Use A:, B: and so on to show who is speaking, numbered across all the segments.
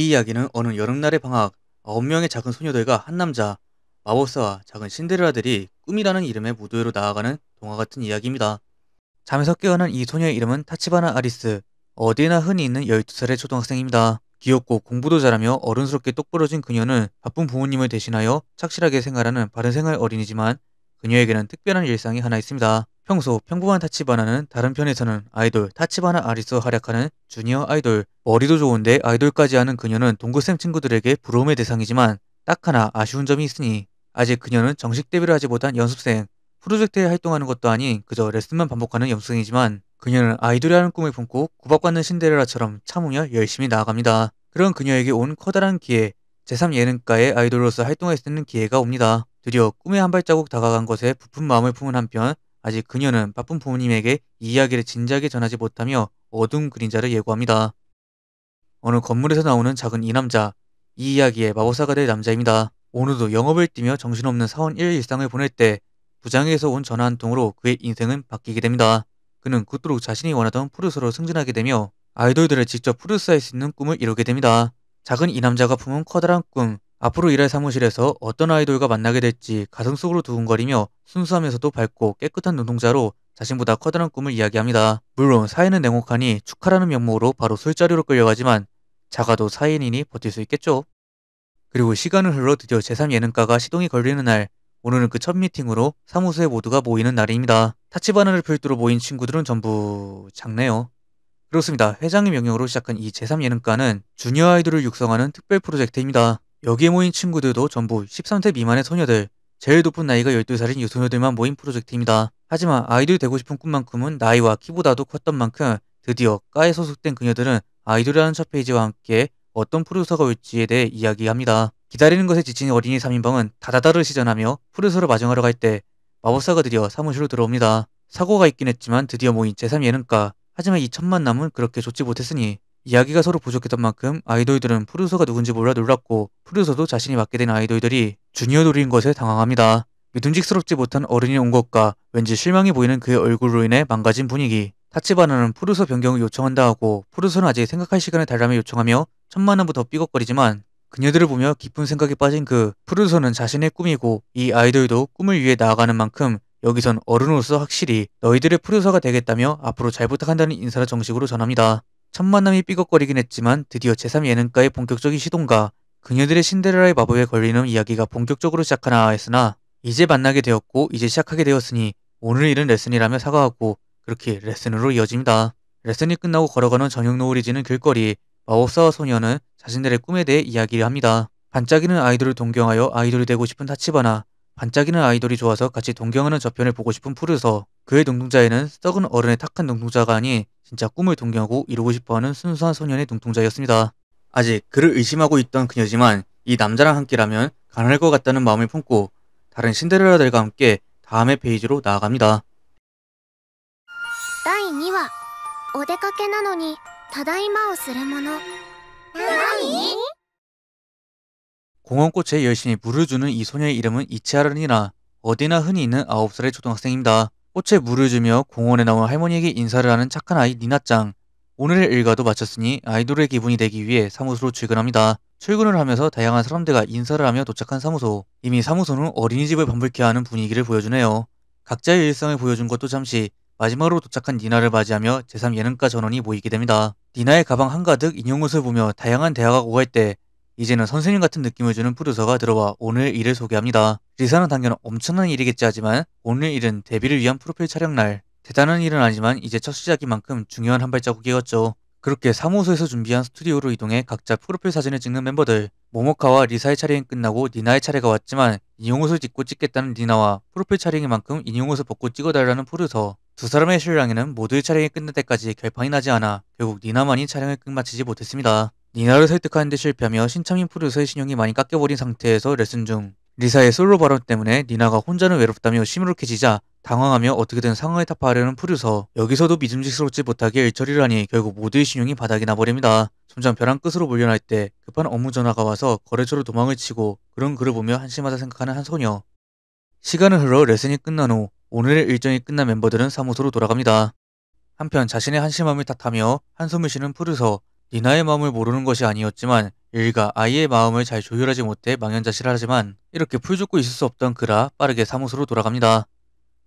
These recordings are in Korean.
A: 이 이야기는 어느 여름날의 방학 9명의 작은 소녀들과 한 남자, 마법사와 작은 신데렐라들이 꿈이라는 이름의 무도회로 나아가는 동화 같은 이야기입니다. 잠에서 깨어난 이 소녀의 이름은 타치바나 아리스, 어디에나 흔히 있는 12살의 초등학생입니다. 귀엽고 공부도 잘하며 어른스럽게 똑부러진 그녀는 바쁜 부모님을 대신하여 착실하게 생활하는 바른 생활 어린이지만 그녀에게는 특별한 일상이 하나 있습니다. 평소 평범한 타치바나는 다른 편에서는 아이돌 타치바나 아리스 활약하는 주니어 아이돌 머리도 좋은데 아이돌까지 하는 그녀는 동그쌤 친구들에게 부러움의 대상이지만 딱 하나 아쉬운 점이 있으니 아직 그녀는 정식 데뷔를 하지 못한 연습생 프로젝트에 활동하는 것도 아닌 그저 레슨만 반복하는 연습생이지만 그녀는 아이돌이라는 꿈을 품고 구박받는 신데렐라처럼 참으며 열심히 나아갑니다. 그런 그녀에게 온 커다란 기회 제3 예능가의 아이돌로서 활동할 수 있는 기회가 옵니다. 드디어 꿈의한 발자국 다가간 것에 부푼 마음을 품은 한편 아직 그녀는 바쁜 부모님에게 이 이야기를 진지하게 전하지 못하며 어두운 그림자를 예고합니다. 어느 건물에서 나오는 작은 이 남자, 이 이야기의 마법사가 될 남자입니다. 오늘도 영업을 뛰며 정신없는 사원 1 일상을 보낼 때 부장에서 온 전화 한 통으로 그의 인생은 바뀌게 됩니다. 그는 그토록 자신이 원하던 푸르스로 승진하게 되며 아이돌들을 직접 푸르스할 수 있는 꿈을 이루게 됩니다. 작은 이 남자가 품은 커다란 꿈, 앞으로 일할 사무실에서 어떤 아이돌과 만나게 될지 가슴속으로 두근거리며 순수하면서도 밝고 깨끗한 눈동자로 자신보다 커다란 꿈을 이야기합니다. 물론 사인은 냉혹하니 축하라는 명목으로 바로 술자리로 끌려가지만 작아도 사인이니 버틸 수 있겠죠. 그리고 시간을 흘러 드디어 제3 예능가가 시동이 걸리는 날 오늘은 그 첫 미팅으로 사무소에 모두가 모이는 날입니다. 타치바나를 필두로 모인 친구들은 전부 작네요. 그렇습니다. 회장의 명령으로 시작한 이 제3 예능가는 주니어 아이돌을 육성하는 특별 프로젝트입니다. 여기에 모인 친구들도 전부 13세 미만의 소녀들, 제일 높은 나이가 12살인 유소녀들만 모인 프로젝트입니다. 하지만 아이돌 되고 싶은 꿈만큼은 나이와 키보다도 컸던 만큼 드디어 까에 소속된 그녀들은 아이돌이라는 첫 페이지와 함께 어떤 프로듀서가 올지에 대해 이야기합니다. 기다리는 것에 지친 어린이 3인방은 다다다를 시전하며 프로듀서를 마중하러 갈 때 마법사가 드디어 사무실로 들어옵니다. 사고가 있긴 했지만 드디어 모인 제3 예능가 하지만 이 첫 만남은 그렇게 좋지 못했으니 이야기가 서로 부족했던 만큼 아이돌들은 프로듀서가 누군지 몰라 놀랐고 프로듀서도 자신이 맡게 된 아이돌들이 주니어돌인 것에 당황합니다. 믿음직스럽지 못한 어른이 온 것과 왠지 실망이 보이는 그의 얼굴로 인해 망가진 분위기. 타치바나는 프로듀서 변경을 요청한다 하고 프로듀서는 아직 생각할 시간을 달라며 요청하며 천만 원부터 삐걱거리지만 그녀들을 보며 깊은 생각에 빠진 그 프로듀서는 자신의 꿈이고 이 아이돌도 꿈을 위해 나아가는 만큼 여기선 어른으로서 확실히 너희들의 프로듀서가 되겠다며 앞으로 잘 부탁한다는 인사를 정식으로 전합니다. 첫 만남이 삐걱거리긴 했지만 드디어 제3 예능가의 본격적인 시동과 그녀들의 신데렐라의 마법에 걸리는 이야기가 본격적으로 시작하나 했으나 이제 만나게 되었고 이제 시작하게 되었으니 오늘 일은 레슨이라며 사과하고 그렇게 레슨으로 이어집니다. 레슨이 끝나고 걸어가는 저녁 노을이 지는 길거리 마법사와 소녀는 자신들의 꿈에 대해 이야기를 합니다. 반짝이는 아이돌을 동경하여 아이돌이 되고 싶은 타치바나 반짝이는 아이돌이 좋아서 같이 동경하는 저편을 보고 싶은 푸르서 그의 동동자에는 썩은 어른의 탁한 동동자가 아닌 진짜 꿈을 동경하고 이루고 싶어하는 순수한 소년의 동동자였습니다 아직 그를 의심하고 있던 그녀지만 이 남자랑 함께라면 가능할 것 같다는 마음을 품고 다른 신데렐라들과 함께 다음의 페이지로 나아갑니다. 第2화 お出かけなのに다だいまをするもの 나니? 공원꽃에 열심히 물을 주는 이 소녀의 이름은 이치아르니나 어디나 흔히 있는 9살의 초등학생입니다. 꽃에 물을 주며 공원에 나온 할머니에게 인사를 하는 착한 아이 니나짱. 오늘의 일과도 마쳤으니 아이돌의 기분이 되기 위해 사무소로 출근합니다. 출근을 하면서 다양한 사람들과 인사를 하며 도착한 사무소. 이미 사무소는 어린이집을 반불케 하는 분위기를 보여주네요. 각자의 일상을 보여준 것도 잠시 마지막으로 도착한 니나를 맞이하며 제3 예능가 전원이 모이게 됩니다. 니나의 가방 한가득 인형옷을 보며 다양한 대화가 오갈 때 이제는 선생님 같은 느낌을 주는 프로듀서가 들어와 오늘 일을 소개합니다. 리사는 당연 엄청난 일이겠지 하지만 오늘 일은 데뷔를 위한 프로필 촬영날. 대단한 일은 아니지만 이제 첫 시작인 만큼 중요한 한 발자국이었죠. 그렇게 사무소에서 준비한 스튜디오로 이동해 각자 프로필 사진을 찍는 멤버들 모모카와 리사의 촬영이 끝나고 니나의 차례가 왔지만 인형옷을 입고 찍겠다는 니나와 프로필 촬영인 만큼 인형옷을 벗고 찍어달라는 프로듀서 두 사람의 실랑에는 모두의 촬영이 끝날 때까지 결판이 나지 않아 결국 니나만이 촬영을 끝마치지 못했습니다. 니나를 설득하는 데 실패하며 신차인 프로듀서의 신용이 많이 깎여버린 상태에서 레슨 중 리사의 솔로 발언 때문에 니나가 혼자는 외롭다며 시무룩해지자 당황하며 어떻게든 상황에 타파하려는 프류서 여기서도 믿음직스럽지 못하게 일처리를 하니 결국 모두의 신용이 바닥이 나버립니다. 점점 벼랑 끝으로 몰려날 때 급한 업무 전화가 와서 거래처로 도망을 치고 그런 글을 보며 한심하다 생각하는 한 소녀. 시간은 흘러 레슨이 끝난 후 오늘의 일정이 끝난 멤버들은 사무소로 돌아갑니다. 한편 자신의 한심함을 탓하며 한숨을 쉬는 프류서 니나의 마음을 모르는 것이 아니었지만 일가 아이의 마음을 잘 조율하지 못해 망연자실하지만 이렇게 풀죽고 있을 수 없던 그라 빠르게 사무소로 돌아갑니다.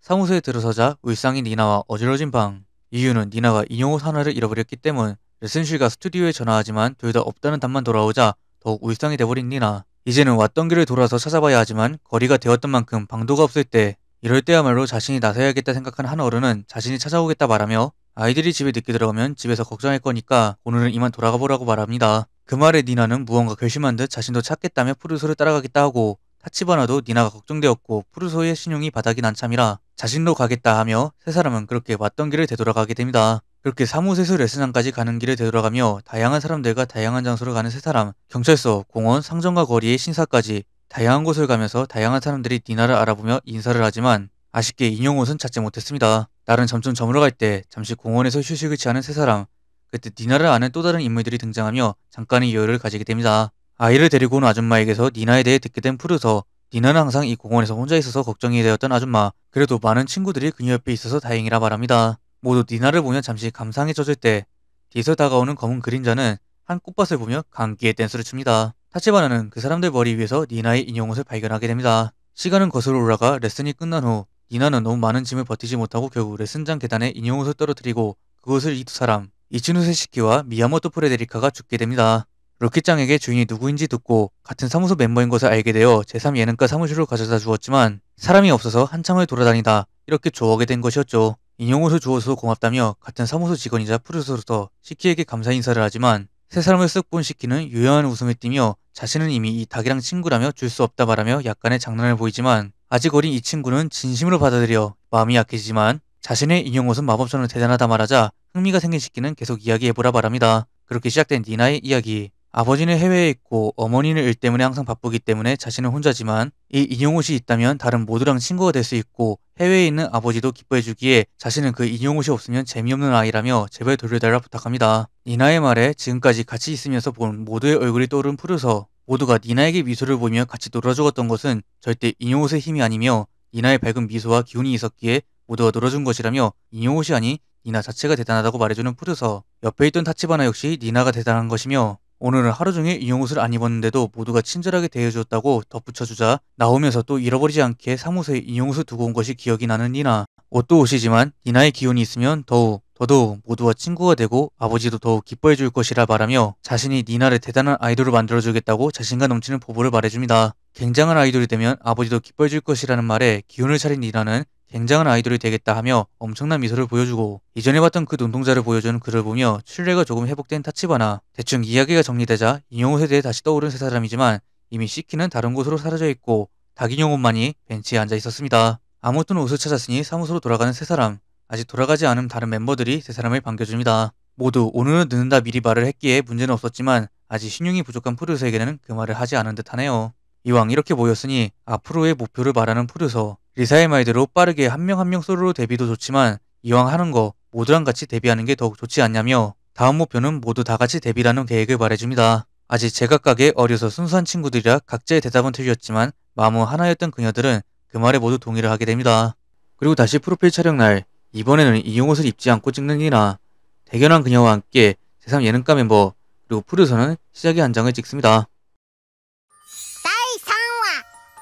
A: 사무소에 들어서자 울상인 니나와 어지러진 방 이유는 니나가 인형옷 하나를 잃어버렸기 때문 레슨실과 스튜디오에 전화하지만 둘 다 없다는 답만 돌아오자 더욱 울상이 돼버린 니나 이제는 왔던 길을 돌아서 찾아봐야 하지만 거리가 되었던 만큼 방도가 없을 때 이럴 때야말로 자신이 나서야겠다 생각한 한 어른은 자신이 찾아오겠다 말하며 아이들이 집에 늦게 들어가면 집에서 걱정할 거니까 오늘은 이만 돌아가 보라고 말합니다. 그 말에 니나는 무언가 결심한 듯 자신도 찾겠다며 푸르소를 따라가겠다 하고 타치바나도 니나가 걱정되었고 푸르소의 신용이 바닥이 난 참이라 자신도 가겠다 하며 세 사람은 그렇게 왔던 길을 되돌아가게 됩니다. 그렇게 사무세소레스장까지 가는 길을 되돌아가며 다양한 사람들과 다양한 장소를 가는 세 사람, 경찰서, 공원, 상점과 거리의 신사까지 다양한 곳을 가면서 다양한 사람들이 니나를 알아보며 인사를 하지만 아쉽게 인형옷은 찾지 못했습니다. 날은 점점 저물어 갈때 잠시 공원에서 휴식을 취하는 세 사람 그때 니나를 아는 또 다른 인물들이 등장하며 잠깐의 여유를 가지게 됩니다. 아이를 데리고 온 아줌마에게서 니나에 대해 듣게 된 푸르서 니나는 항상 이 공원에서 혼자 있어서 걱정이 되었던 아줌마 그래도 많은 친구들이 그녀 옆에 있어서 다행이라 말합니다. 모두 니나를 보며 잠시 감상에 젖을 때 뒤에서 다가오는 검은 그림자는 한 꽃밭을 보며 감기에 댄스를 춥니다. 타치바나는 그 사람들 머리 위에서 니나의 인형옷을 발견하게 됩니다. 시간은 거슬러 올라가 레슨이 끝난 후 니나는 너무 많은 짐을 버티지 못하고 결국 레슨장 계단에 인형옷을 떨어뜨리고 그것을 이 두 사람, 이치누세시키와 미야모토 프레데리카가 죽게 됩니다. 로키짱에게 주인이 누구인지 듣고 같은 사무소 멤버인 것을 알게 되어 제3 예능과 사무실로 가져다 주었지만 사람이 없어서 한참을 돌아다니다 이렇게 조하게 된 것이었죠. 인형옷을 주어서 고맙다며 같은 사무소 직원이자 프로듀서로서 시키에게 감사 인사를 하지만 세 사람을 쓱 본 시키는 유연한 웃음을 띠며 자신은 이미 이 닭이랑 친구라며 줄 수 없다 말하며 약간의 장난을 보이지만 아직 어린 이 친구는 진심으로 받아들여 마음이 약해지지만 자신의 인형 옷은 마법처럼 대단하다 말하자 흥미가 생긴 시기는 계속 이야기해보라 바랍니다. 그렇게 시작된 니나의 이야기. 아버지는 해외에 있고 어머니는 일 때문에 항상 바쁘기 때문에 자신은 혼자지만 이 인형옷이 있다면 다른 모두랑 친구가 될 수 있고 해외에 있는 아버지도 기뻐해주기에 자신은 그 인형옷이 없으면 재미없는 아이라며 제발 돌려달라 부탁합니다. 니나의 말에 지금까지 같이 있으면서 본 모두의 얼굴이 떠오른 푸르서 모두가 니나에게 미소를 보며 같이 놀아주었던 것은 절대 인용옷의 힘이 아니며 니나의 밝은 미소와 기운이 있었기에 모두가 놀아준 것이라며 인용옷이 아닌 니나 자체가 대단하다고 말해주는 푸르서 옆에 있던 타치바나 역시 니나가 대단한 것이며 오늘은 하루 종일 이형 옷을 안 입었는데도 모두가 친절하게 대해주었다고 덧붙여주자 나오면서 또 잃어버리지 않게 사무소에 이형 옷을 두고 온 것이 기억이 나는 니나. 옷도 옷이지만 니나의 기운이 있으면 더욱 더더욱 모두와 친구가 되고 아버지도 더욱 기뻐해 줄 것이라 말하며 자신이 니나를 대단한 아이돌을 만들어 주겠다고 자신감 넘치는 보부를 말해줍니다. 굉장한 아이돌이 되면 아버지도 기뻐해 줄 것이라는 말에 기운을 차린 니나는 굉장한 아이돌이 되겠다 하며 엄청난 미소를 보여주고 이전에 봤던 그 눈동자를 보여준 그를 보며 신뢰가 조금 회복된 타치바나 대충 이야기가 정리되자 인형옷에대해 다시 떠오른 세 사람이지만 이미 시키는 다른 곳으로 사라져 있고 닭인형옷만이 벤치에 앉아 있었습니다. 아무튼 옷을 찾았으니 사무소로 돌아가는 세 사람 아직 돌아가지 않은 다른 멤버들이 세 사람을 반겨줍니다. 모두 오늘은 늦는다 미리 말을 했기에 문제는 없었지만 아직 신용이 부족한 프로듀서에게는그 말을 하지 않은 듯하네요. 이왕 이렇게 모였으니 앞으로의 목표를 말하는 프로듀서 리사의 말대로 빠르게 한 명 한 명 소로로 데뷔도 좋지만 이왕 하는 거 모두랑 같이 데뷔하는 게 더욱 좋지 않냐며 다음 목표는 모두 다 같이 데뷔라는 계획을 말해줍니다. 아직 제각각의 어려서 순수한 친구들이라 각자의 대답은 틀렸지만 마무 하나였던 그녀들은 그 말에 모두 동의를 하게 됩니다. 그리고 다시 프로필 촬영 날 이번에는 이용옷을 입지 않고 찍는 이나 대견한 그녀와 함께 제3 예능가 멤버 그리고 푸르서는 시작의 한 장을 찍습니다.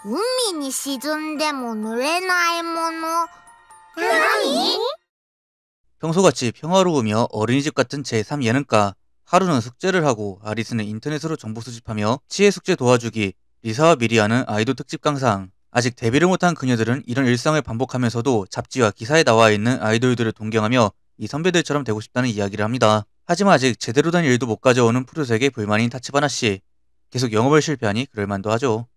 A: 海に沈んでも濡れないもの何? 평소같이 평화로우며 어린이집 같은 제3 예능과 하루는 숙제를 하고 아리스는 인터넷으로 정보 수집하며 치의 숙제 도와주기 리사와 미리아는 아이돌 특집 강상 아직 데뷔를 못한 그녀들은 이런 일상을 반복하면서도 잡지와 기사에 나와 있는 아이돌들을 동경하며 이 선배들처럼 되고 싶다는 이야기를 합니다. 하지만 아직 제대로 된 일도 못 가져오는 프로세계 불만인 타치바나 씨. 계속 영업을 실패하니 그럴만도 하죠.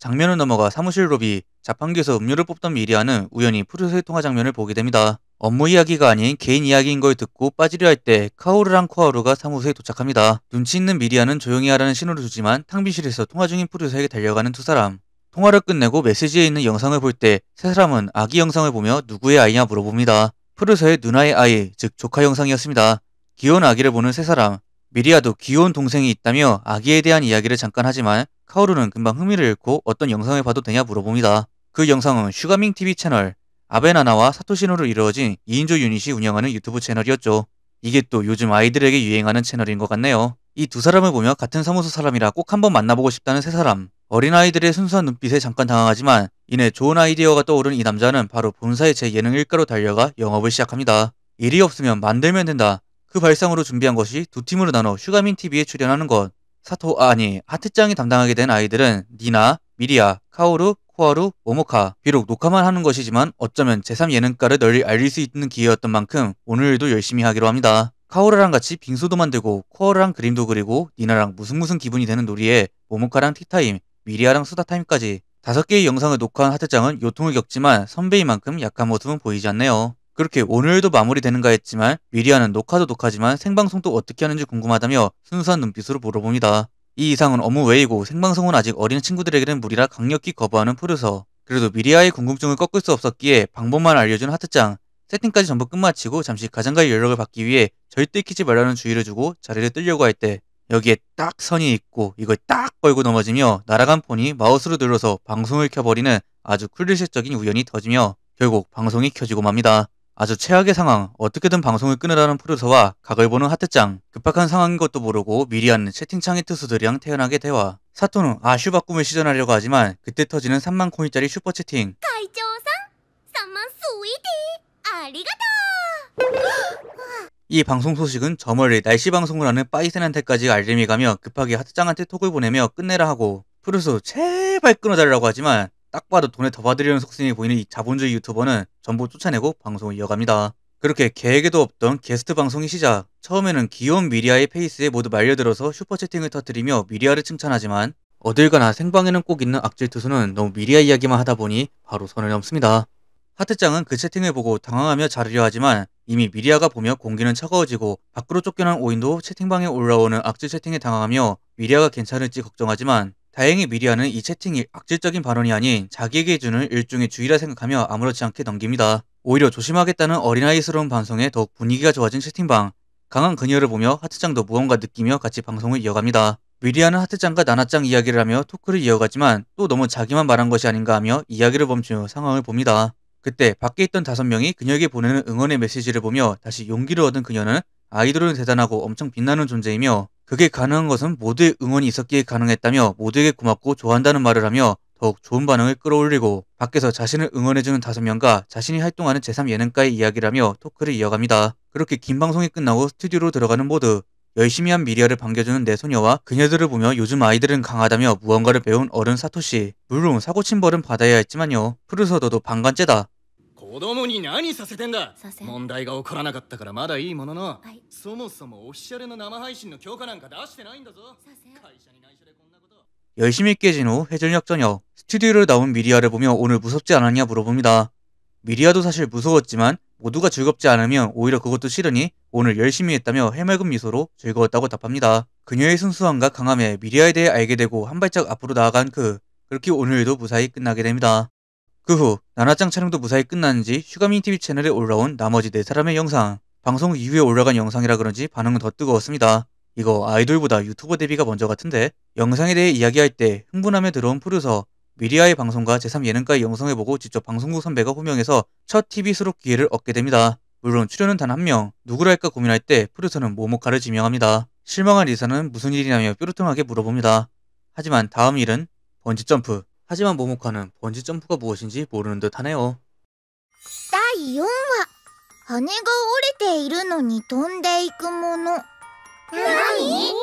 A: 장면을 넘어가 사무실 로비, 자판기에서 음료를 뽑던 미리아는 우연히 프루스의 통화 장면을 보게 됩니다. 업무 이야기가 아닌 개인 이야기인 걸 듣고 빠지려 할 때 카오르랑 코하루가 사무소에 도착합니다. 눈치 있는 미리아는 조용히 하라는 신호를 주지만 탕비실에서 통화 중인 프루스에게 달려가는 두 사람. 통화를 끝내고 메시지에 있는 영상을 볼 때 세 사람은 아기 영상을 보며 누구의 아이냐 물어봅니다. 프루스의 누나의 아이, 즉 조카 영상이었습니다. 귀여운 아기를 보는 세 사람, 미리아도 귀여운 동생이 있다며 아기에 대한 이야기를 잠깐 하지만 카오루는 금방 흥미를 잃고 어떤 영상을 봐도 되냐 물어봅니다. 그 영상은 슈가밍 TV 채널 아베나나와 사토시노를 이루어진 2인조 유닛이 운영하는 유튜브 채널이었죠. 이게 또 요즘 아이들에게 유행하는 채널인 것 같네요. 이 두 사람을 보며 같은 사무소 사람이라 꼭 한번 만나보고 싶다는 세 사람. 어린아이들의 순수한 눈빛에 잠깐 당황하지만 이내 좋은 아이디어가 떠오른 이 남자는 바로 본사의 제 예능 일가로 달려가 영업을 시작합니다. 일이 없으면 만들면 된다. 그 발상으로 준비한 것이 두 팀으로 나눠 슈가민 TV에 출연하는 것. 사토 아, 아니 하트짱이 담당하게 된 아이들은 니나, 미리아, 카오루, 코하루, 모모카. 비록 녹화만 하는 것이지만 어쩌면 제3 예능가를 널리 알릴 수 있는 기회였던 만큼 오늘도 열심히 하기로 합니다. 카오르랑 같이 빙수도 만들고 코어랑 그림도 그리고 니나랑 무슨 무슨 기분이 되는 놀이에 모모카랑 티타임, 미리아랑 수다타임까지 다섯 개의 영상을 녹화한 하트짱은 요통을 겪지만 선배인 만큼 약한 모습은 보이지 않네요. 그렇게 오늘도 마무리되는가 했지만 미리아는 녹화도 녹화지만 생방송도 어떻게 하는지 궁금하다며 순수한 눈빛으로 물어봅니다. 이 이상은 업무외이고 생방송은 아직 어린 친구들에게는 무리라 강력히 거부하는 프로서 그래도 미리아의 궁금증을 꺾을 수 없었기에 방법만 알려준 하트짱 세팅까지 전부 끝마치고 잠시 가장가의 연락을 받기 위해 절대 키지 말라는 주의를 주고 자리를 뜨려고 할 때 여기에 딱 선이 있고 이걸 딱 걸고 넘어지며 날아간 폰이 마우스로 눌러서 방송을 켜버리는 아주 클리셰적인 우연이 터지며 결국 방송이 켜지고 맙니다. 아주 최악의 상황, 어떻게든 방송을 끊으라는 프로듀서와 각을 보는 하트짱, 급박한 상황인 것도 모르고 미리 하는 채팅창의 투수들이랑 태연하게 대화, 사토 후 아슈바 꿈을 시전하려고 하지만 그때 터지는 3만 코인짜리 슈퍼채팅 이 방송 소식은 저 멀리 날씨 방송을 하는 빠이센한테까지 알림이 가며 급하게 하트짱한테 톡을 보내며 끝내라 하고 프루소 제발 끊어달라고 하지만 딱 봐도 돈에 더 받으려는 속성이 보이는 이 자본주의 유튜버는 전부 쫓아내고 방송을 이어갑니다. 그렇게 계획에도 없던 게스트 방송이 시작. 처음에는 귀여운 미리아의 페이스에 모두 말려들어서 슈퍼채팅을 터뜨리며 미리아를 칭찬하지만 어딜 가나 생방에는 꼭 있는 악질 투수는 너무 미리아 이야기만 하다 보니 바로 선을 넘습니다. 하트짱은 그 채팅을 보고 당황하며 자르려 하지만 이미 미리아가 보며 공기는 차가워지고 밖으로 쫓겨난 오인도 채팅방에 올라오는 악질 채팅에 당황하며 미리아가 괜찮을지 걱정하지만 다행히 미리아는 이 채팅이 악질적인 발언이 아닌 자기에게 주는 일종의 주의라 생각하며 아무렇지 않게 넘깁니다. 오히려 조심하겠다는 어린아이스러운 방송에 더욱 분위기가 좋아진 채팅방. 강한 그녀를 보며 하트장도 무언가 느끼며 같이 방송을 이어갑니다. 미리아는 하트장과 나나짱 이야기를 하며 토크를 이어가지만 또 너무 자기만 말한 것이 아닌가 하며 이야기를 멈추며 상황을 봅니다. 그때 밖에 있던 다섯 명이 그녀에게 보내는 응원의 메시지를 보며 다시 용기를 얻은 그녀는 아이돌은 대단하고 엄청 빛나는 존재이며 그게 가능한 것은 모두의 응원이 있었기에 가능했다며 모두에게 고맙고 좋아한다는 말을 하며 더욱 좋은 반응을 끌어올리고 밖에서 자신을 응원해주는 다섯 명과 자신이 활동하는 제3예능가의 이야기라며 토크를 이어갑니다. 그렇게 긴 방송이 끝나고 스튜디오로 들어가는 모두 열심히 한미디어를 반겨주는 내 소녀와 그녀들을 보며 요즘 아이들은 강하다며 무언가를 배운 어른 사토시 물론 사고친 벌은 받아야 했지만요. 푸르서도도 반간째다. 열심히깨진후해전역전역 스튜디오를 나온 미리아를 보며 오늘 무섭지 않았냐 물어봅니다. 미리아도 사실 무서웠지만 모두가 즐겁지 않으면 오히려 그것도 싫으니 오늘 열심히 했다며 해맑은 미소로 즐거웠다고 답합니다. 그녀의 순수함과 강함에 미리아에 대해 알게 되고 한 발짝 앞으로 나아간 그 그렇게 오늘도 무사히 끝나게 됩니다. 그후 나나짱 촬영도 무사히 끝난 지 슈가민TV 채널에 올라온 나머지 4사람의 영상 방송 이후에 올라간 영상이라 그런지 반응은 더 뜨거웠습니다. 이거 아이돌보다 유튜버 데뷔가 먼저 같은데 영상에 대해 이야기할 때흥분함에 들어온 프로듀서 미리아의 방송과 제3예능가의영상을보고 직접 방송국 선배가 호명해서 첫 TV 수록 기회를 얻게 됩니다. 물론 출연은 단 한 명, 누구랄까 고민할 때 프로듀서는 모모카를 지명합니다. 실망한 리사는 무슨 일이냐며 뾰루퉁하게 물어봅니다. 하지만 다음 일은 번지점프. 하지만 모모카는 번지점프가 무엇인지 모르는 듯 하네요. 第4話羽が折れているのに飛んでいくもの何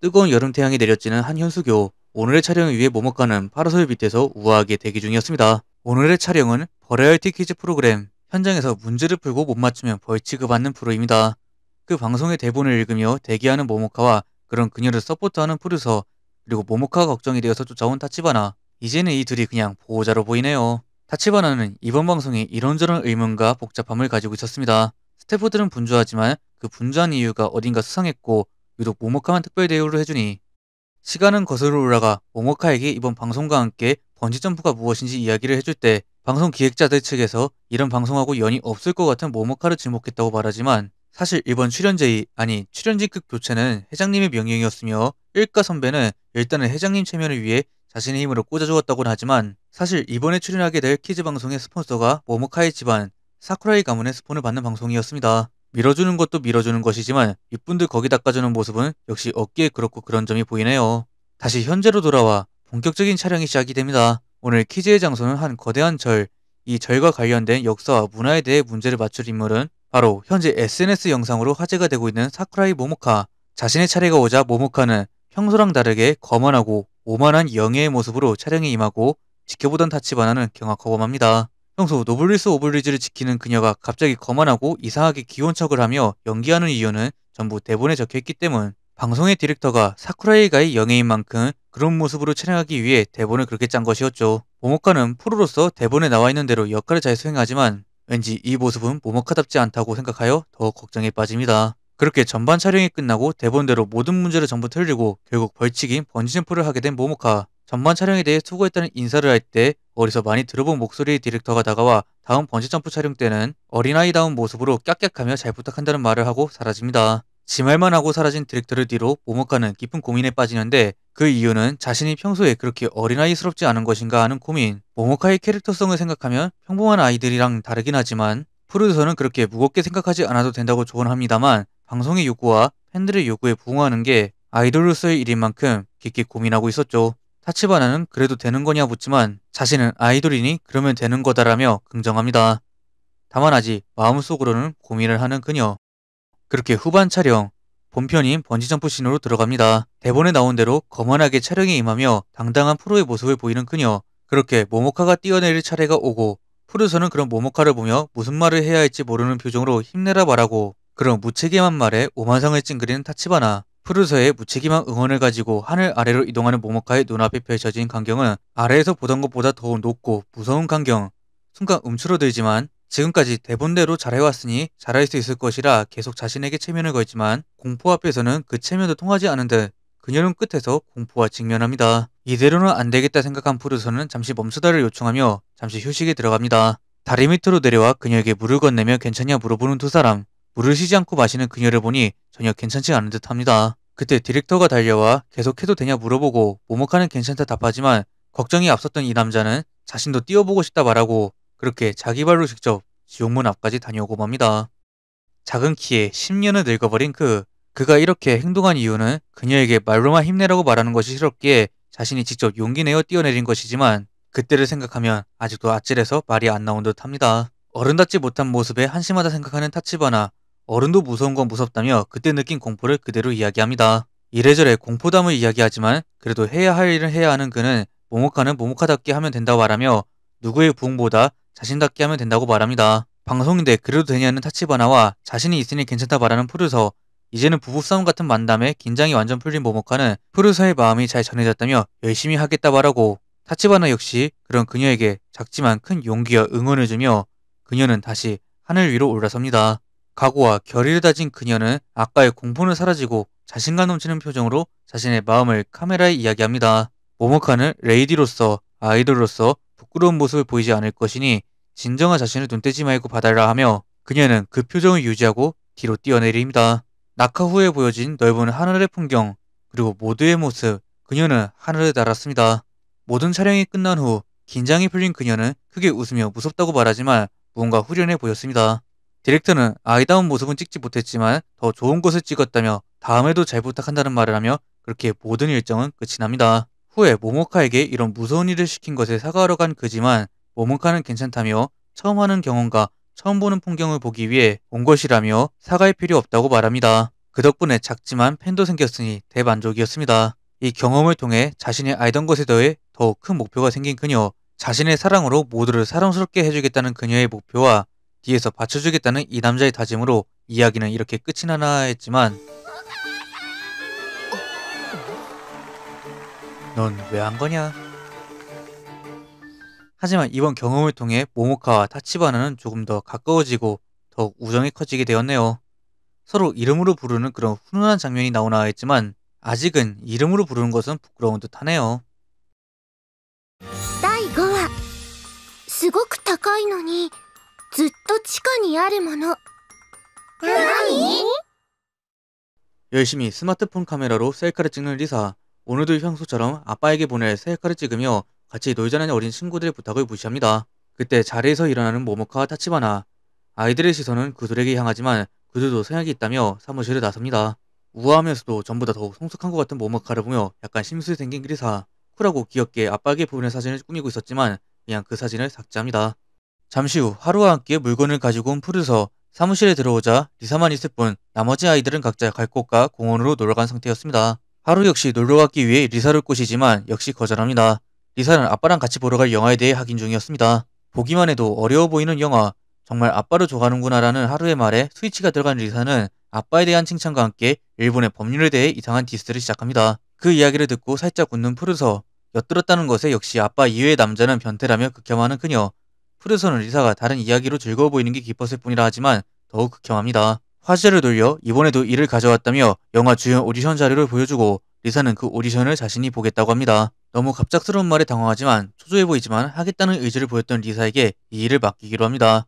A: 뜨거운 여름 태양이 내렸지는 한 현수교 오늘의 촬영을 위해 모모카는 파라솔 밑에서 우아하게 대기 중이었습니다. 오늘의 촬영은 버라이어티 퀴즈 프로그램 현장에서 문제를 풀고 못 맞추면 벌칙을 받는 프로입니다. 그 방송의 대본을 읽으며 대기하는 모모카와 그런 그녀를 서포트하는 프로듀서 그리고 모모카가 걱정이 되어서 쫓아온 타치바나. 이제는 이 둘이 그냥 보호자로 보이네요. 타치바나는 이번 방송에 이런저런 의문과 복잡함을 가지고 있었습니다. 스태프들은 분주하지만 그 분주한 이유가 어딘가 수상했고 유독 모모카만 특별 대우를 해주니 시간은 거슬러 올라가 모모카에게 이번 방송과 함께 번지점프가 무엇인지 이야기를 해줄 때 방송 기획자들 측에서 이런 방송하고 연이 없을 것 같은 모모카를 지목했다고 말하지만 사실 이번 출연제의 아니 출연직급 교체는 회장님의 명령이었으며 일가 선배는 일단은 회장님 체면을 위해 자신의 힘으로 꽂아주었다고는 하지만 사실 이번에 출연하게 될 키즈 방송의 스폰서가 모모카이 집안 사쿠라이 가문의 스폰을 받는 방송이었습니다. 밀어주는 것도 밀어주는 것이지만 윗분들 거기 닦아주는 모습은 역시 어깨에 그렇고 그런 점이 보이네요. 다시 현재로 돌아와 본격적인 촬영이 시작이 됩니다. 오늘 키즈의 장소는 한 거대한 절, 이 절과 관련된 역사와 문화에 대해 문제를 맞출 인물은 바로 현재 SNS 영상으로 화제가 되고 있는 사쿠라이 모모카. 자신의 차례가 오자 모모카는 평소랑 다르게 거만하고 오만한 영예의 모습으로 촬영에 임하고 지켜보던 타치바나는 경악 허범합니다 평소 노블리스 오블리즈를 지키는 그녀가 갑자기 거만하고 이상하게 귀여운 척을 하며 연기하는 이유는 전부 대본에 적혀있기 때문 방송의 디렉터가 사쿠라이가의 영예인 만큼 그런 모습으로 촬영하기 위해 대본을 그렇게 짠 것이었죠. 모모카는 프로로서 대본에 나와 있는 대로 역할을 잘 수행하지만 왠지 이 모습은 모모카답지 않다고 생각하여 더 걱정에 빠집니다. 그렇게 전반 촬영이 끝나고 대본대로 모든 문제를 전부 틀리고 결국 벌칙인 번지점프를 하게 된 모모카. 전반 촬영에 대해 수고했다는 인사를 할 때 어디서 많이 들어본 목소리의 디렉터가 다가와 다음 번지점프 촬영 때는 어린아이다운 모습으로 깍깍하며 잘 부탁한다는 말을 하고 사라집니다. 지 말만 하고 사라진 디렉터를 뒤로 모모카는 깊은 고민에 빠지는데 그 이유는 자신이 평소에 그렇게 어린아이스럽지 않은 것인가 하는 고민. 모모카의 캐릭터성을 생각하면 평범한 아이들이랑 다르긴 하지만 프로듀서는 그렇게 무겁게 생각하지 않아도 된다고 조언합니다만 방송의 요구와 팬들의 요구에 부응하는 게 아이돌로서의 일인 만큼 깊게 고민하고 있었죠. 타치바나는 그래도 되는 거냐 묻지만 자신은 아이돌이니 그러면 되는 거다라며 긍정합니다. 다만 아직 마음속으로는 고민을 하는 그녀. 그렇게 후반 촬영, 본편인 번지점프 씬으로 들어갑니다. 대본에 나온 대로 거만하게 촬영에 임하며 당당한 프로의 모습을 보이는 그녀. 그렇게 모모카가 뛰어내릴 차례가 오고 프르서는 그런 모모카를 보며 무슨 말을 해야 할지 모르는 표정으로 힘내라 말하고 그런 무책임한 말에 오만상을 찡그리는 타치바나. 프루서의 무책임한 응원을 가지고 하늘 아래로 이동하는 모모카의 눈앞에 펼쳐진 광경은 아래에서 보던 것보다 더 높고 무서운 광경. 순간 움츠러들지만 지금까지 대본대로 잘해왔으니 잘할 수 있을 것이라 계속 자신에게 체면을 걸지만 공포 앞에서는 그 체면도 통하지 않은 듯 그녀는 끝에서 공포와 직면합니다. 이대로는 안 되겠다 생각한 푸르서는 잠시 멈추다를 요청하며 잠시 휴식에 들어갑니다. 다리 밑으로 내려와 그녀에게 물을 건네며 괜찮냐 물어보는 두 사람. 물을 쉬지 않고 마시는 그녀를 보니 전혀 괜찮지 않은 듯 합니다. 그때 디렉터가 달려와 계속해도 되냐 물어보고 모모카는 괜찮다 답하지만 걱정이 앞섰던 이 남자는 자신도 뛰어보고 싶다 말하고 그렇게 자기 발로 직접 지옥문 앞까지 다녀오고 맙니다. 작은 키에 10년을 늙어버린 그, 그가 이렇게 행동한 이유는 그녀에게 말로만 힘내라고 말하는 것이 싫었기에 자신이 직접 용기 내어 뛰어내린 것이지만 그때를 생각하면 아직도 아찔해서 말이 안 나온 듯 합니다. 어른답지 못한 모습에 한심하다 생각하는 타치바나 어른도 무서운 건 무섭다며 그때 느낀 공포를 그대로 이야기합니다. 이래저래 공포담을 이야기하지만 그래도 해야 할 일을 해야 하는 그는 모모카는 모모카답게 하면 된다고 말하며 누구의 부흥보다 자신답게 하면 된다고 말합니다. 방송인데 그래도 되냐는 타치바나와 자신이 있으니 괜찮다 말하는 프루서 이제는 부부싸움 같은 만담에 긴장이 완전 풀린 모모카는 프루서의 마음이 잘 전해졌다며 열심히 하겠다 말하고 타치바나 역시 그런 그녀에게 작지만 큰 용기와 응원을 주며 그녀는 다시 하늘 위로 올라섭니다. 각오와 결의를 다진 그녀는 아까의 공포는 사라지고 자신감 넘치는 표정으로 자신의 마음을 카메라에 이야기합니다. 모모카는 레이디로서 아이돌로서 부끄러운 모습을 보이지 않을 것이니 진정한 자신을 눈떼지 말고 받아라 하며 그녀는 그 표정을 유지하고 뒤로 뛰어내립니다. 낙하 후에 보여진 넓은 하늘의 풍경 그리고 모두의 모습 그녀는 하늘을 달았습니다 모든 촬영이 끝난 후 긴장이 풀린 그녀는 크게 웃으며 무섭다고 말하지만 무언가 후련해 보였습니다. 디렉터는 아이다운 모습은 찍지 못했지만 더 좋은 것을 찍었다며 다음에도 잘 부탁한다는 말을 하며 그렇게 모든 일정은 끝이 납니다. 후에 모모카에게 이런 무서운 일을 시킨 것에 사과하러 간 그지만 모모카는 괜찮다며 처음 하는 경험과 처음 보는 풍경을 보기 위해 온 것이라며 사과할 필요 없다고 말합니다. 그 덕분에 작지만 팬도 생겼으니 대만족이었습니다. 이 경험을 통해 자신이 알던 것에 더해 더 큰 목표가 생긴 그녀, 자신의 사랑으로 모두를 사랑스럽게 해주겠다는 그녀의 목표와 뒤에서 받쳐주겠다는 이 남자의 다짐으로 이야기는 이렇게 끝이 나나 했지만 넌왜안 거냐? 하지만 이번 경험을 통해 모모카와 타치바나는 조금 더 가까워지고 더욱 우정이 커지게 되었네요. 서로 이름으로 부르는 그런 훈훈한 장면이 나오나 했지만 아직은 이름으로 부르는 것은 부끄러운 듯하네요. 5話すごく高いのにずっと地下にあるもの何 열심히 스마트폰 카메라로 셀카를 찍는 리사 오늘도 향수처럼 아빠에게 보낼 새해카를 찍으며 같이 놀자는 어린 친구들의 부탁을 무시합니다. 그때 자리에서 일어나는 모모카와 타치바나 아이들의 시선은 그들에게 향하지만 그들도 생각이 있다며 사무실을 나섭니다. 우아하면서도 전부 다 더욱 성숙한 것 같은 모모카를 보며 약간 심술 이 생긴 그리사 쿨하고 귀엽게 아빠에게 보낸 사진을 꾸미고 있었지만 그냥 그 사진을 삭제합니다. 잠시 후 하루와 함께 물건을 가지고 온 푸르서 사무실에 들어오자 리사만 있을 뿐 나머지 아이들은 각자 갈 곳과 공원으로 놀러간 상태였습니다. 하루 역시 놀러 갔기 위해 리사를 꼬시지만 역시 거절합니다. 리사는 아빠랑 같이 보러 갈 영화에 대해 확인 중이었습니다. 보기만 해도 어려워 보이는 영화, 정말 아빠를 좋아하는구나 라는 하루의 말에 스위치가 들어간 리사는 아빠에 대한 칭찬과 함께 일본의 법률에 대해 이상한 디스를 시작합니다. 그 이야기를 듣고 살짝 웃는 푸르서, 엿들었다는 것에 역시 아빠 이외의 남자는 변태라며 극혐하는 그녀, 푸르서는 리사가 다른 이야기로 즐거워 보이는 게 기뻤을 뿐이라 하지만 더욱 극혐합니다. 화제를 돌려 이번에도 이를 가져왔다며 영화 주연 오디션 자료를 보여주고 리사는 그 오디션을 자신이 보겠다고 합니다. 너무 갑작스러운 말에 당황하지만 초조해 보이지만 하겠다는 의지를 보였던 리사에게 이 일을 맡기기로 합니다.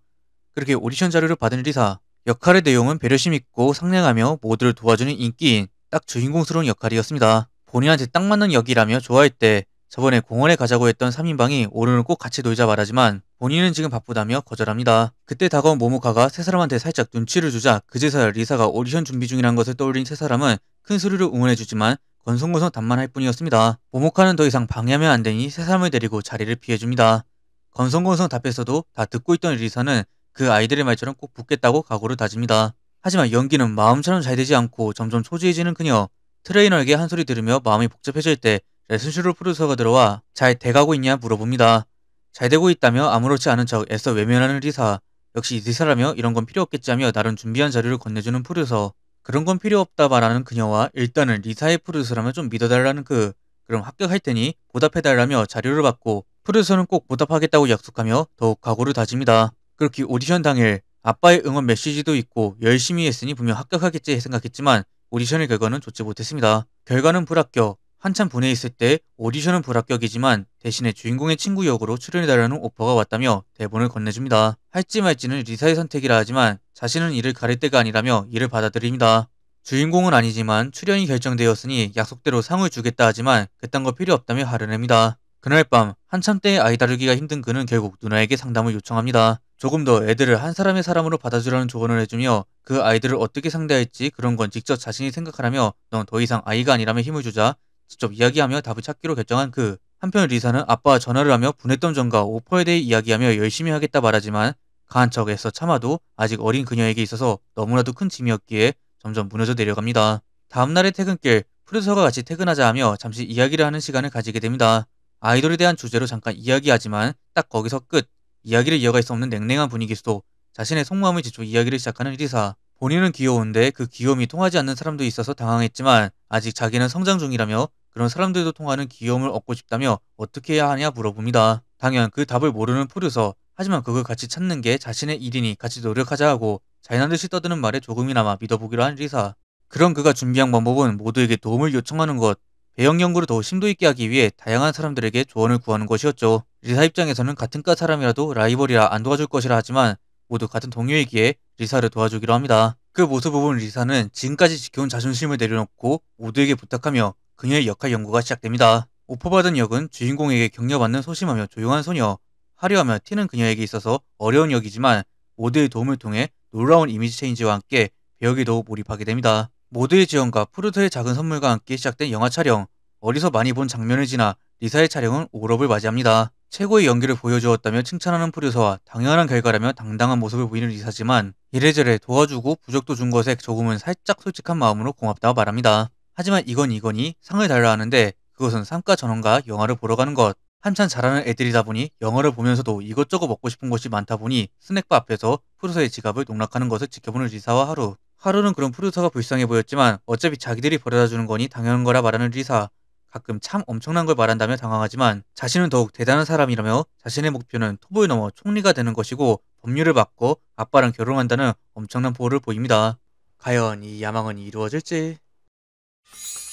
A: 그렇게 오디션 자료를 받은 리사, 역할의 내용은 배려심 있고 상냥하며 모두를 도와주는 인기인 딱 주인공스러운 역할이었습니다. 본인한테 딱 맞는 역이라며 좋아했대 저번에 공원에 가자고 했던 3인방이 오늘은 꼭 같이 놀자 말하지만 본인은 지금 바쁘다며 거절합니다. 그때 다가온 모모카가 세 사람한테 살짝 눈치를 주자 그제서야 리사가 오디션 준비 중이라는 것을 떠올린 세 사람은 큰 소리로 응원해주지만 건성건성 단만할 뿐이었습니다. 모모카는 더 이상 방해하면 안 되니 세 사람을 데리고 자리를 피해줍니다. 건성건성 답했서도다 듣고 있던 리사는 그 아이들의 말처럼 꼭 붙겠다고 각오를 다집니다. 하지만 연기는 마음처럼 잘 되지 않고 점점 소지해지는 그녀 트레이너에게 한 소리 들으며 마음이 복잡해질 때 레스슈르 프루서가 들어와 잘 돼가고 있냐 물어봅니다. 잘 되고 있다며 아무렇지 않은 척 애써 외면하는 리사. 역시 리사라며 이런 건 필요 없겠지 하며 나름 준비한 자료를 건네주는 프루서. 그런 건 필요 없다 말하는 그녀와 일단은 리사의 프루서라며 좀 믿어달라는 그 그럼 합격할 테니 보답해달라며 자료를 받고 프루서는 꼭 보답하겠다고 약속하며 더욱 각오를 다집니다. 그렇게 오디션 당일 아빠의 응원 메시지도 있고 열심히 했으니 분명 합격하겠지 생각했지만 오디션의 결과는 좋지 못했습니다. 결과는 불합격, 한참 분해 있을 때 오디션은 불합격이지만 대신에 주인공의 친구 역으로 출연해달라는 오퍼가 왔다며 대본을 건네줍니다. 할지 말지는 리사의 선택이라 하지만 자신은 이를 가릴 때가 아니라며 이를 받아들입니다. 주인공은 아니지만 출연이 결정되었으니 약속대로 상을 주겠다 하지만 그딴 거 필요 없다며 화를 냅니다. 그날 밤 한참 때 아이 다루기가 힘든 그는 결국 누나에게 상담을 요청합니다. 조금 더 애들을 한 사람의 사람으로 받아주라는 조언을 해주며 그 아이들을 어떻게 상대할지 그런 건 직접 자신이 생각하라며 넌 더 이상 아이가 아니라며 힘을 주자 직접 이야기하며 답을 찾기로 결정한 그 한편 리사는 아빠와 전화를 하며 분했던 점과 오퍼에 대해 이야기하며 열심히 하겠다 말하지만 가한 척에서 참아도 아직 어린 그녀에게 있어서 너무나도 큰 짐이었기에 점점 무너져 내려갑니다. 다음날의 퇴근길 프로듀서가 같이 퇴근하자 하며 잠시 이야기를 하는 시간을 가지게 됩니다. 아이돌에 대한 주제로 잠깐 이야기하지만 딱 거기서 끝. 이야기를 이어갈 수 없는 냉랭한 분위기 속 자신의 속마음을 지쳐 이야기를 시작하는 리사. 본인은 귀여운데 그 귀여움이 통하지 않는 사람도 있어서 당황했지만 아직 자기는 성장 중이라며 그런 사람들도 통하는 귀여움을 얻고 싶다며 어떻게 해야 하냐 물어봅니다. 당연 그 답을 모르는 포류서 하지만 그걸 같이 찾는 게 자신의 일이니 같이 노력하자 하고 자인한 듯이 떠드는 말에 조금이나마 믿어보기로 한 리사. 그럼 그가 준비한 방법은 모두에게 도움을 요청하는 것, 배영 연구를 더 심도 있게 하기 위해 다양한 사람들에게 조언을 구하는 것이었죠. 리사 입장에서는 같은 과 사람이라도 라이벌이라 안 도와줄 것이라 하지만 모두 같은 동료이기에 리사를 도와주기로 합니다. 그 모습 부분 리사는 지금까지 지켜온 자존심을 내려놓고 모두에게 부탁하며 그녀의 역할 연구가 시작됩니다. 오퍼받은 역은 주인공에게 격려받는 소심하며 조용한 소녀, 화려하며 튀는 그녀에게 있어서 어려운 역이지만 모두의 도움을 통해 놀라운 이미지 체인지와 함께 배역에 더욱 몰입하게 됩니다. 모두의 지원과 푸르트의 작은 선물과 함께 시작된 영화 촬영, 어디서 많이 본 장면을 지나 리사의 촬영은 오럽을 맞이합니다. 최고의 연기를 보여주었다며 칭찬하는 프류서와 당연한 결과라며 당당한 모습을 보이는 리사지만 이래저래 도와주고 부적도 준 것에 조금은 살짝 솔직한 마음으로 고맙다고 말합니다. 하지만 이건 이건이 상을 달라 하는데 그것은 상가 전원과 영화를 보러 가는 것. 한참 잘하는 애들이다 보니 영화를 보면서도 이것저것 먹고 싶은 것이 많다 보니 스낵바 앞에서 프루서의 지갑을 농락하는 것을 지켜보는 리사와 하루. 하루는 그런 프루서가 불쌍해 보였지만 어차피 자기들이 버려다 주는 거니 당연한 거라 말하는 리사. 가끔 참 엄청난 걸 말한다며 당황하지만 자신은 더욱 대단한 사람이라며 자신의 목표는 토벌 넘어 총리가 되는 것이고 법률을 바꿔 아빠랑 결혼한다는 엄청난 보호를 보입니다. 과연 이 야망은 이루어질지?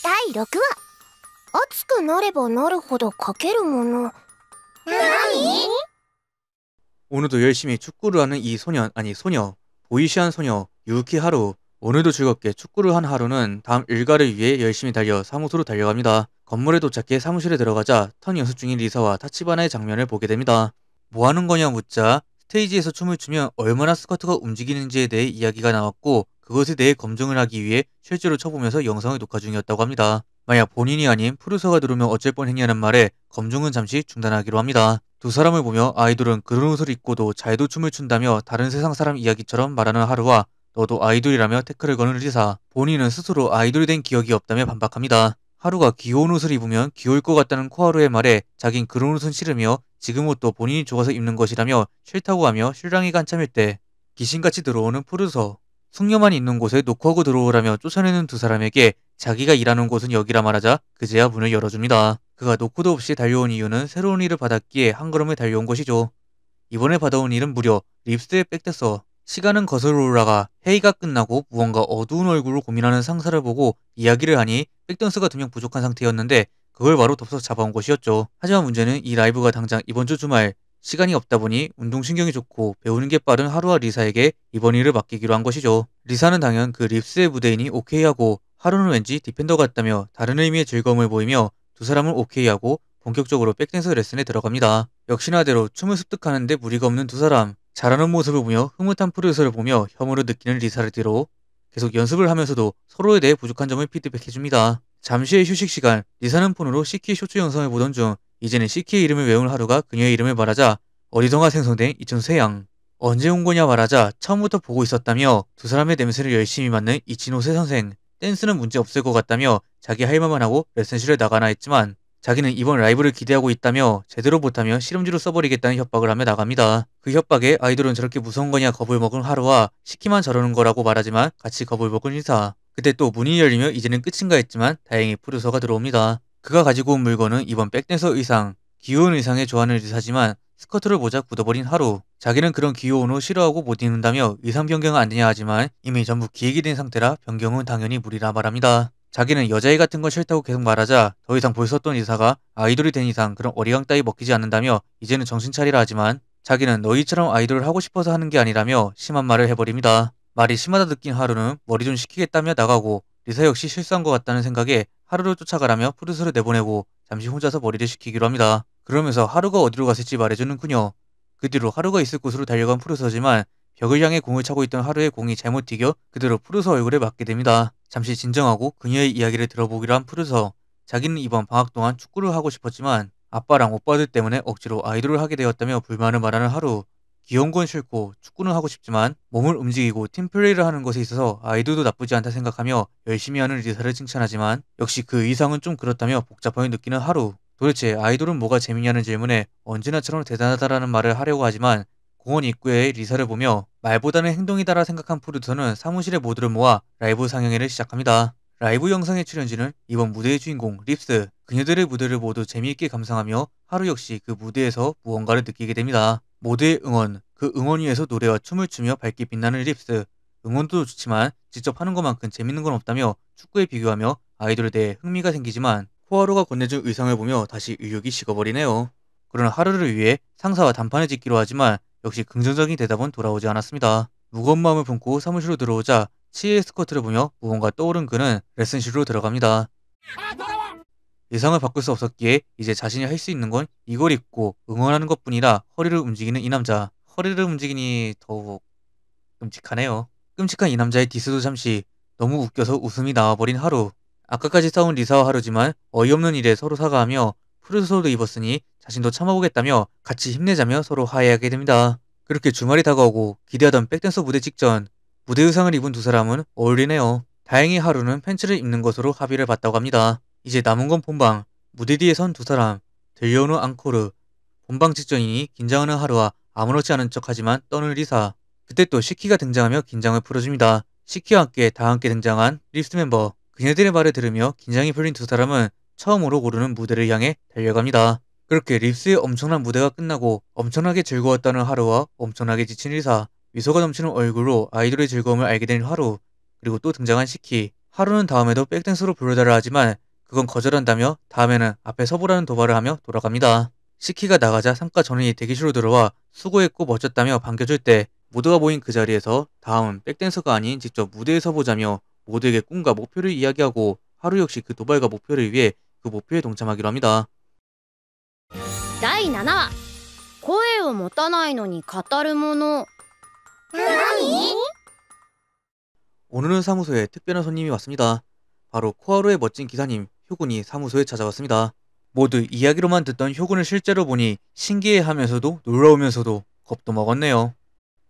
A: 第6話熱くなればなるほど書けるもの何 오늘도 열심히 축구를 하는 이 소년 아니 소녀 보이시한 소녀 유키 하루 오늘도 즐겁게 축구를 한 하루는 다음 일과를 위해 열심히 달려 사무소로 달려갑니다. 건물에 도착해 사무실에 들어가자 턴 연습 중인 리사와 타치바나의 장면을 보게 됩니다. 뭐 하는 거냐 묻자 스테이지에서 춤을 추면 얼마나 스커트가 움직이는지에 대해 이야기가 나왔고 그것에 대해 검증을 하기 위해 실제로 쳐보면서 영상을 녹화 중이었다고 합니다. 만약 본인이 아닌 프로서가 들으면 어쩔 뻔했냐는 말에 검증은 잠시 중단하기로 합니다. 두 사람을 보며 아이돌은 그런 옷을 입고도 잘도 춤을 춘다며 다른 세상 사람 이야기처럼 말하는 하루와 너도 아이돌이라며 태클을 거는 리사. 본인은 스스로 아이돌이 된 기억이 없다며 반박합니다. 하루가 귀여운 옷을 입으면 귀여울 것 같다는 코하루의 말에 자긴 그런 옷은 싫으며 지금 옷도 본인이 좋아서 입는 것이라며 싫다고 하며 실랑이가 한참일 때 귀신같이 들어오는 푸르서 숙녀만 있는 곳에 노크하고 들어오라며 쫓아내는 두 사람에게 자기가 일하는 곳은 여기라 말하자 그제야 문을 열어줍니다. 그가 노크도 없이 달려온 이유는 새로운 일을 받았기에 한 걸음에 달려온 것이죠. 이번에 받아온 일은 무려 립스의 백댔어 시간은 거슬러 올라가 회의가 끝나고 무언가 어두운 얼굴을 고민하는 상사를 보고 이야기를 하니 백댄스가 두명 부족한 상태였는데 그걸 바로 덥석 잡아온 것이었죠. 하지만 문제는 이 라이브가 당장 이번 주 주말 시간이 없다 보니 운동신경이 좋고 배우는 게 빠른 하루와 리사에게 이번 일을 맡기기로 한 것이죠. 리사는 당연 그 립스의 무대인이 오케이하고 하루는 왠지 디펜더 같다며 다른 의미의 즐거움을 보이며 두사람을 오케이하고 본격적으로 백댄서 레슨에 들어갑니다. 역시나대로 춤을 습득하는데 무리가 없는 두 사람 잘하는 모습을 보며 흐뭇한 프로듀서를 보며 혐오를 느끼는 리사를뒤로 계속 연습을 하면서도 서로에 대해 부족한 점을 피드백해줍니다. 잠시의 휴식 시간, 리사는 폰으로 CK 쇼츠 영상을 보던 중 이제는 시키의 이름을 외운 하루가 그녀의 이름을 말하자 어리선가 생성된 이춘세양 언제 온 거냐 말하자 처음부터 보고 있었다며 두 사람의 냄새를 열심히 맡는 이치노세 선생 댄스는 문제 없을 것 같다며 자기 할 말만 하고 레슨실을 나가나 했지만 자기는 이번 라이브를 기대하고 있다며 제대로 못하면 실험지로 써버리겠다는 협박을 하며 나갑니다. 그 협박에 아이돌은 저렇게 무서운 거냐 겁을 먹은 하루와 시키만 저러는 거라고 말하지만 같이 겁을 먹은 인사 그때 또 문이 열리며 이제는 끝인가 했지만 다행히 프로서가 들어옵니다. 그가 가지고 온 물건은 이번 백댄서 의상. 귀여운 의상에 좋아하는 리사지만 스커트를 보자 굳어버린 하루. 자기는 그런 귀여운 옷 싫어하고 못 입는다며 의상 변경은 안 되냐 하지만 이미 전부 기획이 된 상태라 변경은 당연히 무리라 말합니다. 자기는 여자애 같은 건 싫다고 계속 말하자 더 이상 보였었던 이사가 아이돌이 된 이상 그런 어리광 따위 먹히지 않는다며 이제는 정신 차리라 하지만 자기는 너희처럼 아이돌을 하고 싶어서 하는 게 아니라며 심한 말을 해버립니다. 말이 심하다 느낀 하루는 머리 좀 식히겠다며 나가고 리사 역시 실수한 것 같다는 생각에 하루를 쫓아가라며 푸르스를 내보내고 잠시 혼자서 머리를 식히기로 합니다. 그러면서 하루가 어디로 갔을지 말해주는 군요그 뒤로 하루가 있을 곳으로 달려간 푸르스지만 벽을 향해 공을 차고 있던 하루의 공이 잘못 튀겨 그대로 푸르서 얼굴에 맞게 됩니다. 잠시 진정하고 그녀의 이야기를 들어보기로 한 푸르서. 자기는 이번 방학 동안 축구를 하고 싶었지만 아빠랑 오빠들 때문에 억지로 아이돌을 하게 되었다며 불만을 말하는 하루. 귀여운 건 싫고 축구는 하고 싶지만 몸을 움직이고 팀플레이를 하는 것에 있어서 아이돌도 나쁘지 않다 생각하며 열심히 하는 리사를 칭찬하지만 역시 그 이상은 좀 그렇다며 복잡함을 느끼는 하루. 도대체 아이돌은 뭐가 재미냐는 질문에 언제나처럼 대단하다라는 말을 하려고 하지만 공원 입구의 리사를 보며 말보다는 행동이다라 생각한 프로듀서는 사무실의 모두를 모아 라이브 상영회를 시작합니다. 라이브 영상의 출연진은 이번 무대의 주인공 립스, 그녀들의 무대를 모두 재미있게 감상하며 하루 역시 그 무대에서 무언가를 느끼게 됩니다. 모두의 응원, 그 응원 위에서 노래와 춤을 추며 밝게 빛나는 립스, 응원도 좋지만 직접 하는 것만큼 재밌는 건 없다며 축구에 비교하며 아이돌에 대해 흥미가 생기지만 코하루가 건네준 의상을 보며 다시 의욕이 식어버리네요. 그런 하루를 위해 상사와 단판을 짓기로 하지만 역시 긍정적인 대답은 돌아오지 않았습니다. 무거운 마음을 품고 사무실로 들어오자 치의 스커트를 보며 무언가 떠오른 그는 레슨실로 들어갑니다. 예상을 바꿀 수 없었기에 이제 자신이 할 수 있는 건 이걸 입고 응원하는 것뿐이라 허리를 움직이는 이 남자. 허리를 움직이니 더욱 끔찍하네요. 끔찍한 이 남자의 디스도 잠시 너무 웃겨서 웃음이 나와버린 하루. 아까까지 싸운 리사와 하루지만 어이없는 일에 서로 사과하며 푸르소도 입었으니 자신도 참아보겠다며 같이 힘내자며 서로 화해하게 됩니다. 그렇게 주말이 다가오고 기대하던 백댄서 무대 직전 무대 의상을 입은 두 사람은 어울리네요. 다행히 하루는 팬츠를 입는 것으로 합의를 봤다고 합니다. 이제 남은 건 본방, 무대 뒤에 선 두 사람, 들려오는 앙코르, 본방 직전이니 긴장하는 하루와 아무렇지 않은 척하지만 떠는 리사. 그때 또 시키가 등장하며 긴장을 풀어줍니다. 시키와 함께 다 함께 등장한 리스트 멤버. 그녀들의 말을 들으며 긴장이 풀린 두 사람은 처음으로 고르는 무대를 향해 달려갑니다. 그렇게 립스의 엄청난 무대가 끝나고 엄청나게 즐거웠다는 하루와 엄청나게 지친 리사, 미소가 넘치는 얼굴로 아이돌의 즐거움을 알게 된 하루, 그리고 또 등장한 시키. 하루는 다음에도 백댄스로 불러달라 하지만 그건 거절한다며 다음에는 앞에 서보라는 도발을 하며 돌아갑니다. 시키가 나가자 상가 전원이 대기실로 들어와 수고했고 멋졌다며 반겨줄 때 모두가 모인 그 자리에서 다음은 백댄서가 아닌 직접 무대에 서보자며 모두에게 꿈과 목표를 이야기하고 하루 역시 그 도발과 목표를 위해 그 목표에 동참하기로 합니다. 第7話声を持たないのに語るもの 오늘은 사무소에 특별한 손님이 왔습니다. 바로 코하루의 멋진 기사님 효군이 사무소에 찾아왔습니다. 모두 이야기로만 듣던 효군을 실제로 보니 신기해하면서도 놀라우면서도 겁도 먹었네요.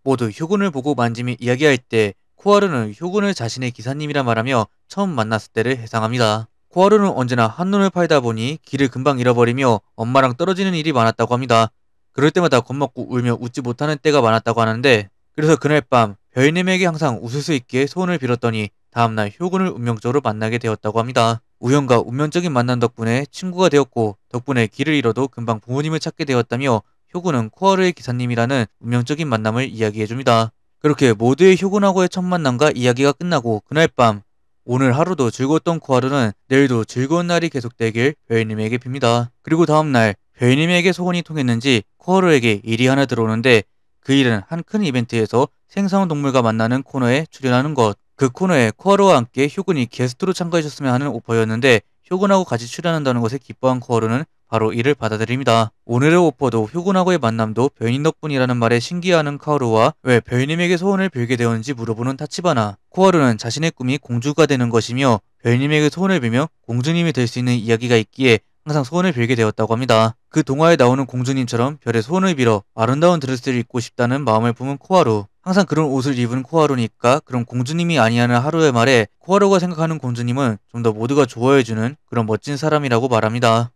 A: 모두 효군을 보고 만짐이 이야기할 때 코하루는 효군을 자신의 기사님이라 말하며 처음 만났을 때를 회상합니다. 코하루는 언제나 한눈을 팔다 보니 길을 금방 잃어버리며 엄마랑 떨어지는 일이 많았다고 합니다. 그럴 때마다 겁먹고 울며 웃지 못하는 때가 많았다고 하는데 그래서 그날 밤 별님에게 항상 웃을 수 있게 소원을 빌었더니 다음날 효군을 운명적으로 만나게 되었다고 합니다. 우연과 운명적인 만남 덕분에 친구가 되었고 덕분에 길을 잃어도 금방 부모님을 찾게 되었다며 효군은 코하루의 기사님이라는 운명적인 만남을 이야기해줍니다. 그렇게 모두의 효군하고의 첫 만남과 이야기가 끝나고 그날 밤 오늘 하루도 즐거웠던 코하루는 내일도 즐거운 날이 계속되길 회의님에게 빕니다. 그리고 다음날 회의님에게 소원이 통했는지 코하루에게 일이 하나 들어오는데 그 일은 한 큰 이벤트에서 생선 동물과 만나는 코너에 출연하는 것. 그 코너에 코하루와 함께 효군이 게스트로 참가해줬으면 하는 오퍼였는데 효군하고 같이 출연한다는 것에 기뻐한 코하루는 바로 이를 받아들입니다. 오늘의 오퍼도 효군하고의 만남도 변인 덕분이라는 말에 신기해하는 카오루와 왜 변인에게 소원을 빌게 되었는지 물어보는 타치바나. 코하루는 자신의 꿈이 공주가 되는 것이며 변인에게 소원을 빌며 공주님이 될 수 있는 이야기가 있기에 항상 소원을 빌게 되었다고 합니다. 그 동화에 나오는 공주님처럼 별의 소원을 빌어 아름다운 드레스를 입고 싶다는 마음을 품은 코하루. 항상 그런 옷을 입은 코하루니까 그런 공주님이 아니하는 하루의 말에 코하루가 생각하는 공주님은 좀 더 모두가 좋아해주는 그런 멋진 사람이라고 말합니다.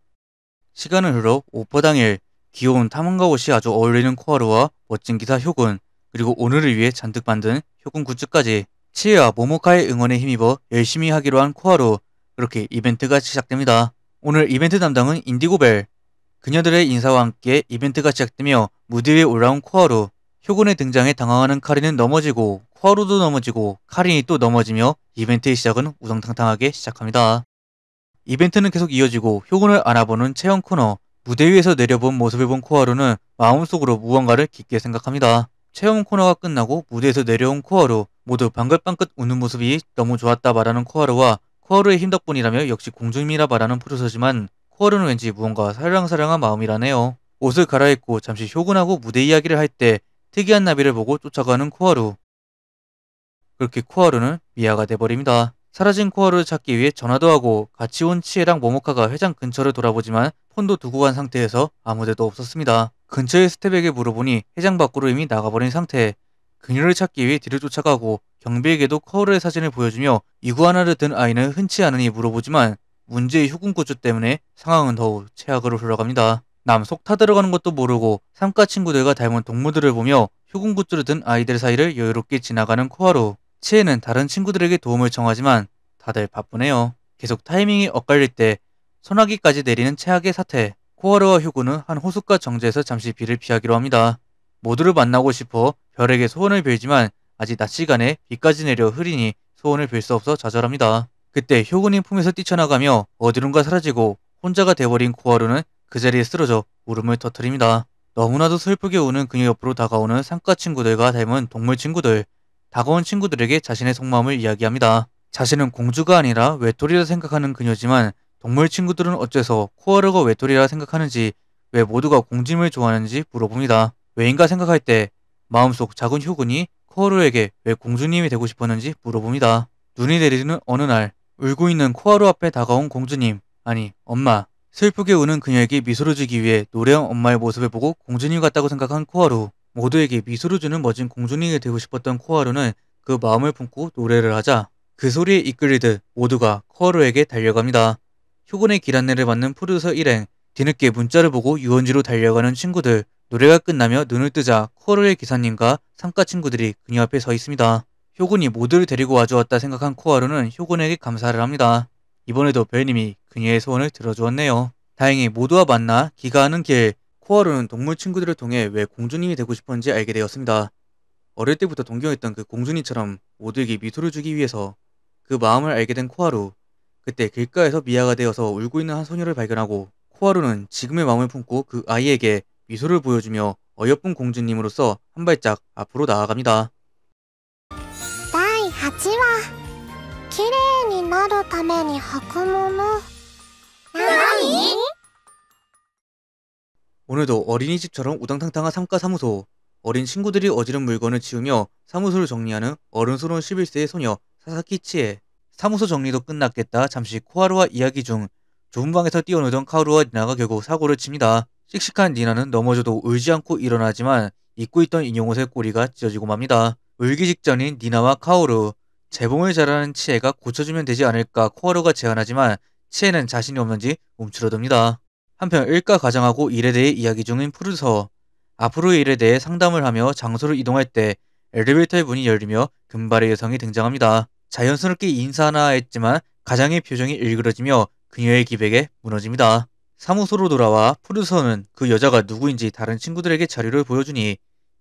A: 시간은 흐러 오빠당일 귀여운 탐험가 옷이 아주 어울리는 코하루와 멋진 기사 효군 그리고 오늘을 위해 잔뜩 만든 효군 굿즈까지 치에와 모모카의 응원에 힘입어 열심히 하기로 한 코하루 그렇게 이벤트가 시작됩니다. 오늘 이벤트 담당은 인디고벨 그녀들의 인사와 함께 이벤트가 시작되며 무대 위에 올라온 코하루 효군의 등장에 당황하는 카린은 넘어지고 코하루도 넘어지고 카린이 또 넘어지며 이벤트의 시작은 우당탕탕하게 시작합니다. 이벤트는 계속 이어지고 효군을 알아보는 체험 코너, 무대 위에서 내려본 모습을 본 코하루는 마음속으로 무언가를 깊게 생각합니다. 체험 코너가 끝나고 무대에서 내려온 코하루, 모두 방긋방긋 웃는 모습이 너무 좋았다 말하는 코하루와 코하루의 힘 덕분이라며 역시 공중미라 말하는 프로서지만 코하루는 왠지 무언가 사랑사랑한 마음이라네요. 옷을 갈아입고 잠시 효군하고 무대 이야기를 할 때 특이한 나비를 보고 쫓아가는 코하루. 그렇게 코하루는 미아가 돼버립니다. 사라진 코어를 찾기 위해 전화도 하고 같이 온 치에랑 모모카가 회장 근처를 돌아보지만 폰도 두고 간 상태에서 아무 데도 없었습니다. 근처의 스텝에게 물어보니 회장 밖으로 이미 나가버린 상태. 그녀를 찾기 위해 뒤를 쫓아가고 경비에게도 코어의 사진을 보여주며 이구아나를 든 아이는 흔치 않으니 물어보지만 문제의 휴군구조 때문에 상황은 더욱 최악으로 흘러갑니다. 남 속 타들어가는 것도 모르고 삼가 친구들과 닮은 동무들을 보며 휴군구조를 든 아이들 사이를 여유롭게 지나가는 코아루. 치에는 다른 친구들에게 도움을 청하지만 다들 바쁘네요. 계속 타이밍이 엇갈릴 때 소나기까지 내리는 최악의 사태. 코하르와 휴구는 한 호숫가 정지에서 잠시 비를 피하기로 합니다. 모두를 만나고 싶어 별에게 소원을 빌지만 아직 낮 시간에 비까지 내려 흐리니 소원을 빌 수 없어 좌절합니다. 그때 효군인 품에서 뛰쳐나가며 어디론가 사라지고 혼자가 돼버린 코하루는 그 자리에 쓰러져 울음을 터뜨립니다. 너무나도 슬프게 우는 그녀 옆으로 다가오는 상가 친구들과 닮은 동물 친구들 다가온 친구들에게 자신의 속마음을 이야기합니다. 자신은 공주가 아니라 외톨이라 생각하는 그녀지만 동물 친구들은 어째서 코알라가 외톨이라 생각하는지 왜 모두가 공짐을 좋아하는지 물어봅니다. 왜인가 생각할 때 마음속 작은 효군이 코하루에게 왜 공주님이 되고 싶었는지 물어봅니다. 눈이 내리는 어느 날 울고 있는 코하루 앞에 다가온 공주님 아니 엄마 슬프게 우는 그녀에게 미소를 주기 위해 노래한 엄마의 모습을 보고 공주님 같다고 생각한 코하루 모두에게 미소를 주는 멋진 공주님이 되고 싶었던 코하루는 그 마음을 품고 노래를 하자 그 소리에 이끌리듯 모두가 코하루에게 달려갑니다. 효군의길 안내를 받는 프로듀서 일행, 뒤늦게 문자를 보고 유원지로 달려가는 친구들, 노래가 끝나며 눈을 뜨자 코하루의 기사님과 상가 친구들이 그녀 앞에 서 있습니다. 효군이 모두를 데리고 와주었다 생각한 코하루는 효군에게 감사를 합니다. 이번에도 벨님이 그녀의 소원을 들어주었네요. 다행히 모두와 만나 기가하는 길, 코알은 동물 친구들을 통해 왜 공주님이 되고 싶었는지 알게 되었습니다. 어릴 때부터 동경했던 그 공주님처럼 모두에게 미소를 주기 위해서 그 마음을 알게 된 코하루. 그때 길가에서 미아가 되어서 울고 있는 한 소녀를 발견하고 코하루는 지금의 마음을 품고 그 아이에게 미소를 보여주며 어여쁜 공주님으로서 한 발짝 앞으로 나아갑니다. 第8話綺麗になるために履くもの何 오늘도 어린이집처럼 우당탕탕한 삼가사무소 어린 친구들이 어지른 물건을 치우며 사무소를 정리하는 어른스러운 11세의 소녀 사사키치에 사무소 정리도 끝났겠다 잠시 코하루와 이야기 중 좁은 방에서 뛰어놀던 카오루와 니나가 결국 사고를 칩니다. 씩씩한 니나는 넘어져도 울지 않고 일어나지만 입고 있던 인형옷의 꼬리가 찢어지고 맙니다. 울기 직전인 니나와 카오루 재봉을 잘하는 치에가 고쳐주면 되지 않을까 코하루가 제안하지만 치에는 자신이 없는지 움츠러듭니다. 한편 일가 가장하고 일에 대해 이야기 중인 푸르서 앞으로의 일에 대해 상담을 하며 장소를 이동할 때 엘리베이터의 문이 열리며 금발의 여성이 등장합니다. 자연스럽게 인사나 했지만 가장의 표정이 일그러지며 그녀의 기백에 무너집니다. 사무소로 돌아와 푸르서는 그 여자가 누구인지 다른 친구들에게 자료를 보여주니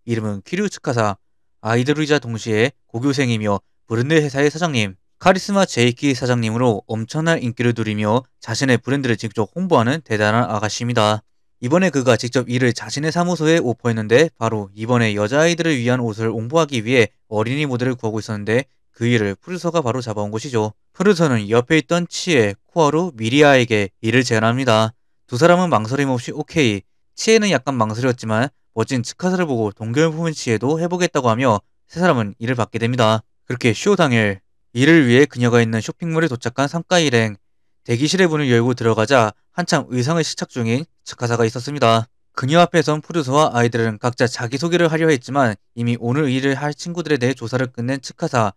A: 이름은 키류 츠카사, 아이들이자 동시에 고교생이며 브랜드 회사의 사장님, 카리스마 제이키 사장님으로 엄청난 인기를 누리며 자신의 브랜드를 직접 홍보하는 대단한 아가씨입니다. 이번에 그가 직접 이를 자신의 사무소에 오퍼했는데 바로 이번에 여자아이들을 위한 옷을 홍보하기 위해 어린이 모델을 구하고 있었는데 그 일을 프루서가 바로 잡아온 것이죠. 프루서는 옆에 있던 치에, 코아루, 미리아에게 이를 제안합니다. 두 사람은 망설임 없이 오케이. 치에는 약간 망설였지만 멋진 츠카사를 보고 동경을 품은 치에도 해보겠다고 하며 세 사람은 이를 받게 됩니다. 그렇게 쇼 당일 이를 위해 그녀가 있는 쇼핑몰에 도착한 상가 일행 대기실의 문을 열고 들어가자 한참 의상을 시착 중인 착하사가 있었습니다. 그녀 앞에선 프로듀서와 아이들은 각자 자기소개를 하려 했지만 이미 오늘 일을 할 친구들에 대해 조사를 끝낸 측하사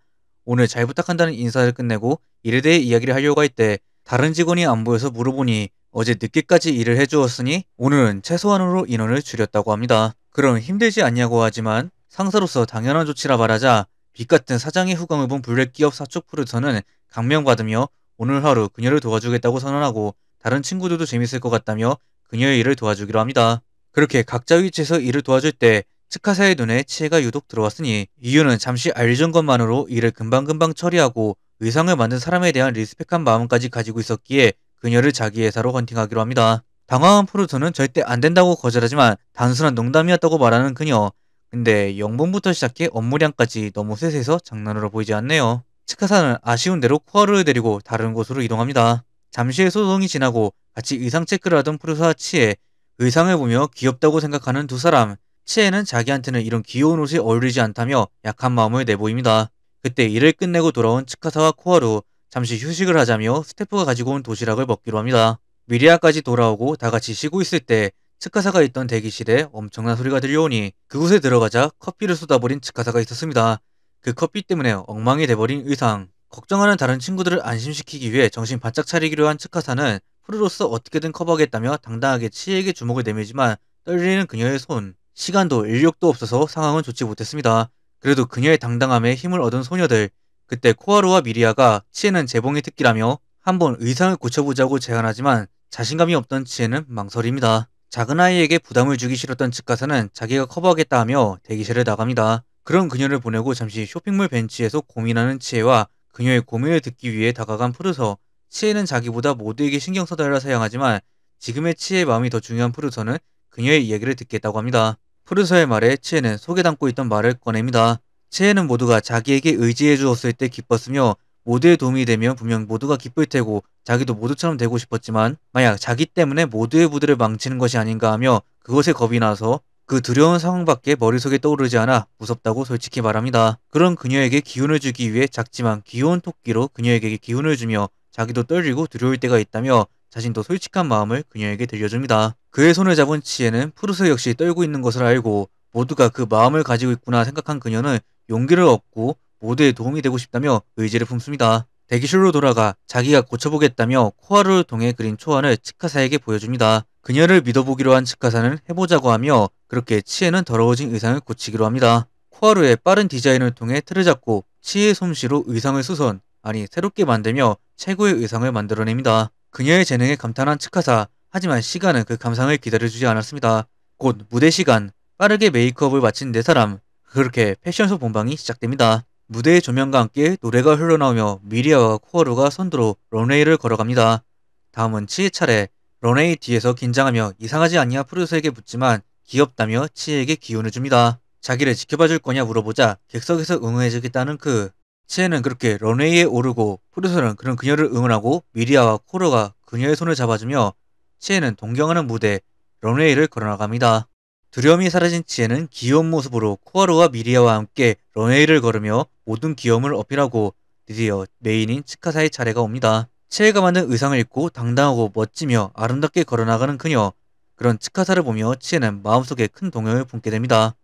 A: 오늘 잘 부탁한다는 인사를 끝내고 일에 대해 이야기를 하려고 할 때 다른 직원이 안 보여서 물어보니 어제 늦게까지 일을 해주었으니 오늘은 최소한으로 인원을 줄였다고 합니다. 그럼 힘들지 않냐고 하지만 상사로서 당연한 조치라 말하자 빛 같은 사장의 후광을 본 블랙기업 사측 프루터는 감명받으며 오늘 하루 그녀를 도와주겠다고 선언하고 다른 친구들도 재밌을 것 같다며 그녀의 일을 도와주기로 합니다. 그렇게 각자 위치에서 일을 도와줄 때측카사의 눈에 치해가 유독 들어왔으니 이유는 잠시 알려준 것만으로 일을 금방금방 처리하고 의상을 만든 사람에 대한 리스펙한 마음까지 가지고 있었기에 그녀를 자기 회사로 헌팅하기로 합니다. 당황한 프루터는 절대 안 된다고 거절하지만 단순한 농담이었다고 말하는 그녀 근데 영분부터 시작해 업무량까지 너무 셋해서 장난으로 보이지 않네요. 치카사는 아쉬운 대로 코하루를 데리고 다른 곳으로 이동합니다. 잠시 의 소송이 지나고 같이 의상 체크를 하던 프로사 치에 의상을 보며 귀엽다고 생각하는 두 사람 치에는 자기한테는 이런 귀여운 옷이 어울리지 않다며 약한 마음을 내보입니다. 그때 일을 끝내고 돌아온 치카사와 코하루 잠시 휴식을 하자며 스태프가 가지고 온 도시락을 먹기로 합니다. 미리아까지 돌아오고 다 같이 쉬고 있을 때 측가사가 있던 대기실에 엄청난 소리가 들려오니 그곳에 들어가자 커피를 쏟아버린 측가사가 있었습니다. 그 커피 때문에 엉망이 돼버린 의상. 걱정하는 다른 친구들을 안심시키기 위해 정신 바짝 차리기로 한 측가사는 프로로서 어떻게든 커버하겠다며 당당하게 치에게 주목을 내밀지만 떨리는 그녀의 손. 시간도 인력도 없어서 상황은 좋지 못했습니다. 그래도 그녀의 당당함에 힘을 얻은 소녀들. 그때 코아로와 미리아가 치에는 재봉의 특기라며 한번 의상을 고쳐보자고 제안하지만 자신감이 없던 치에는 망설입니다. 작은 아이에게 부담을 주기 싫었던 측가사는 자기가 커버하겠다 하며 대기실을 나갑니다. 그런 그녀를 보내고 잠시 쇼핑몰 벤치에서 고민하는 치에와 그녀의 고민을 듣기 위해 다가간 푸르서 치에는 자기보다 모두에게 신경 써달라 사양하지만 지금의 치의 마음이 더 중요한 푸르서는 그녀의 이야기를 듣겠다고 합니다. 푸르서의 말에 치에는 속에 담고 있던 말을 꺼냅니다. 치에는 모두가 자기에게 의지해 주었을 때 기뻤으며 모두의 도움이 되면 분명 모두가 기쁠 테고 자기도 모두처럼 되고 싶었지만 만약 자기 때문에 모두의 무대를 망치는 것이 아닌가 하며 그것에 겁이 나서 그 두려운 상황밖에 머릿속에 떠오르지 않아 무섭다고 솔직히 말합니다. 그런 그녀에게 기운을 주기 위해 작지만 귀여운 토끼로 그녀에게 기운을 주며 자기도 떨리고 두려울 때가 있다며 자신도 솔직한 마음을 그녀에게 들려줍니다. 그의 손을 잡은 치에는 푸르스 역시 떨고 있는 것을 알고 모두가 그 마음을 가지고 있구나 생각한 그녀는 용기를 얻고 모두의 도움이 되고 싶다며 의지를 품습니다. 대기실로 돌아가 자기가 고쳐보겠다며 코하루를 통해 그린 초안을 치카사에게 보여줍니다. 그녀를 믿어보기로 한 치카사는 해보자고 하며 그렇게 치에는 더러워진 의상을 고치기로 합니다. 코하루의 빠른 디자인을 통해 틀을 잡고 치의 솜씨로 의상을 수선, 아니 새롭게 만들며 최고의 의상을 만들어냅니다. 그녀의 재능에 감탄한 치카사, 하지만 시간은 그 감상을 기다려주지 않았습니다. 곧 무대 시간, 빠르게 메이크업을 마친 네 사람, 그렇게 패션쇼 본방이 시작됩니다. 무대의 조명과 함께 노래가 흘러나오며 미리아와 코어루가 선두로 런웨이를 걸어갑니다. 다음은 치의차례 런웨이 뒤에서 긴장하며 이상하지 않냐 프루스에게 묻지만 귀엽다며 치에게 기운을 줍니다. 자기를 지켜봐줄 거냐 물어보자 객석에서 응원해주겠다는 그 치에는 그렇게 런웨이에 오르고 프루스는 그런 그녀를 응원하고 미리아와 코르가 어 그녀의 손을 잡아주며 치에는 동경하는 무대 런웨이를 걸어나갑니다. 두려움이 사라진 지혜는 귀여운 모습으로 코아루와 미리아와 함께 런웨이를 걸으며 모든 귀여움을 어필하고 드디어 메인인 치카사의 차례가 옵니다. 치혜가 만든 의상을 입고 당당하고 멋지며 아름답게 걸어나가는 그녀. 그런 치카사를 보며 치혜는 마음속에 큰 동요를 품게 됩니다.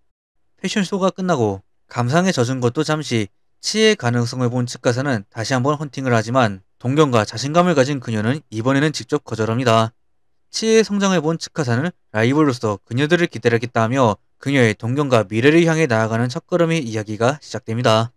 A: 패션쇼가 끝나고 감상에 젖은 것도 잠시 치혜의 가능성을 본 치카사는 다시 한번 헌팅을 하지만 동경과 자신감을 가진 그녀는 이번에는 직접 거절합니다. 치에 성장을본 치카사는 라이벌로서 그녀들을 기다리겠다며 그녀의 동경과 미래를 향해 나아가는 첫걸음의 이야기가 시작됩니다.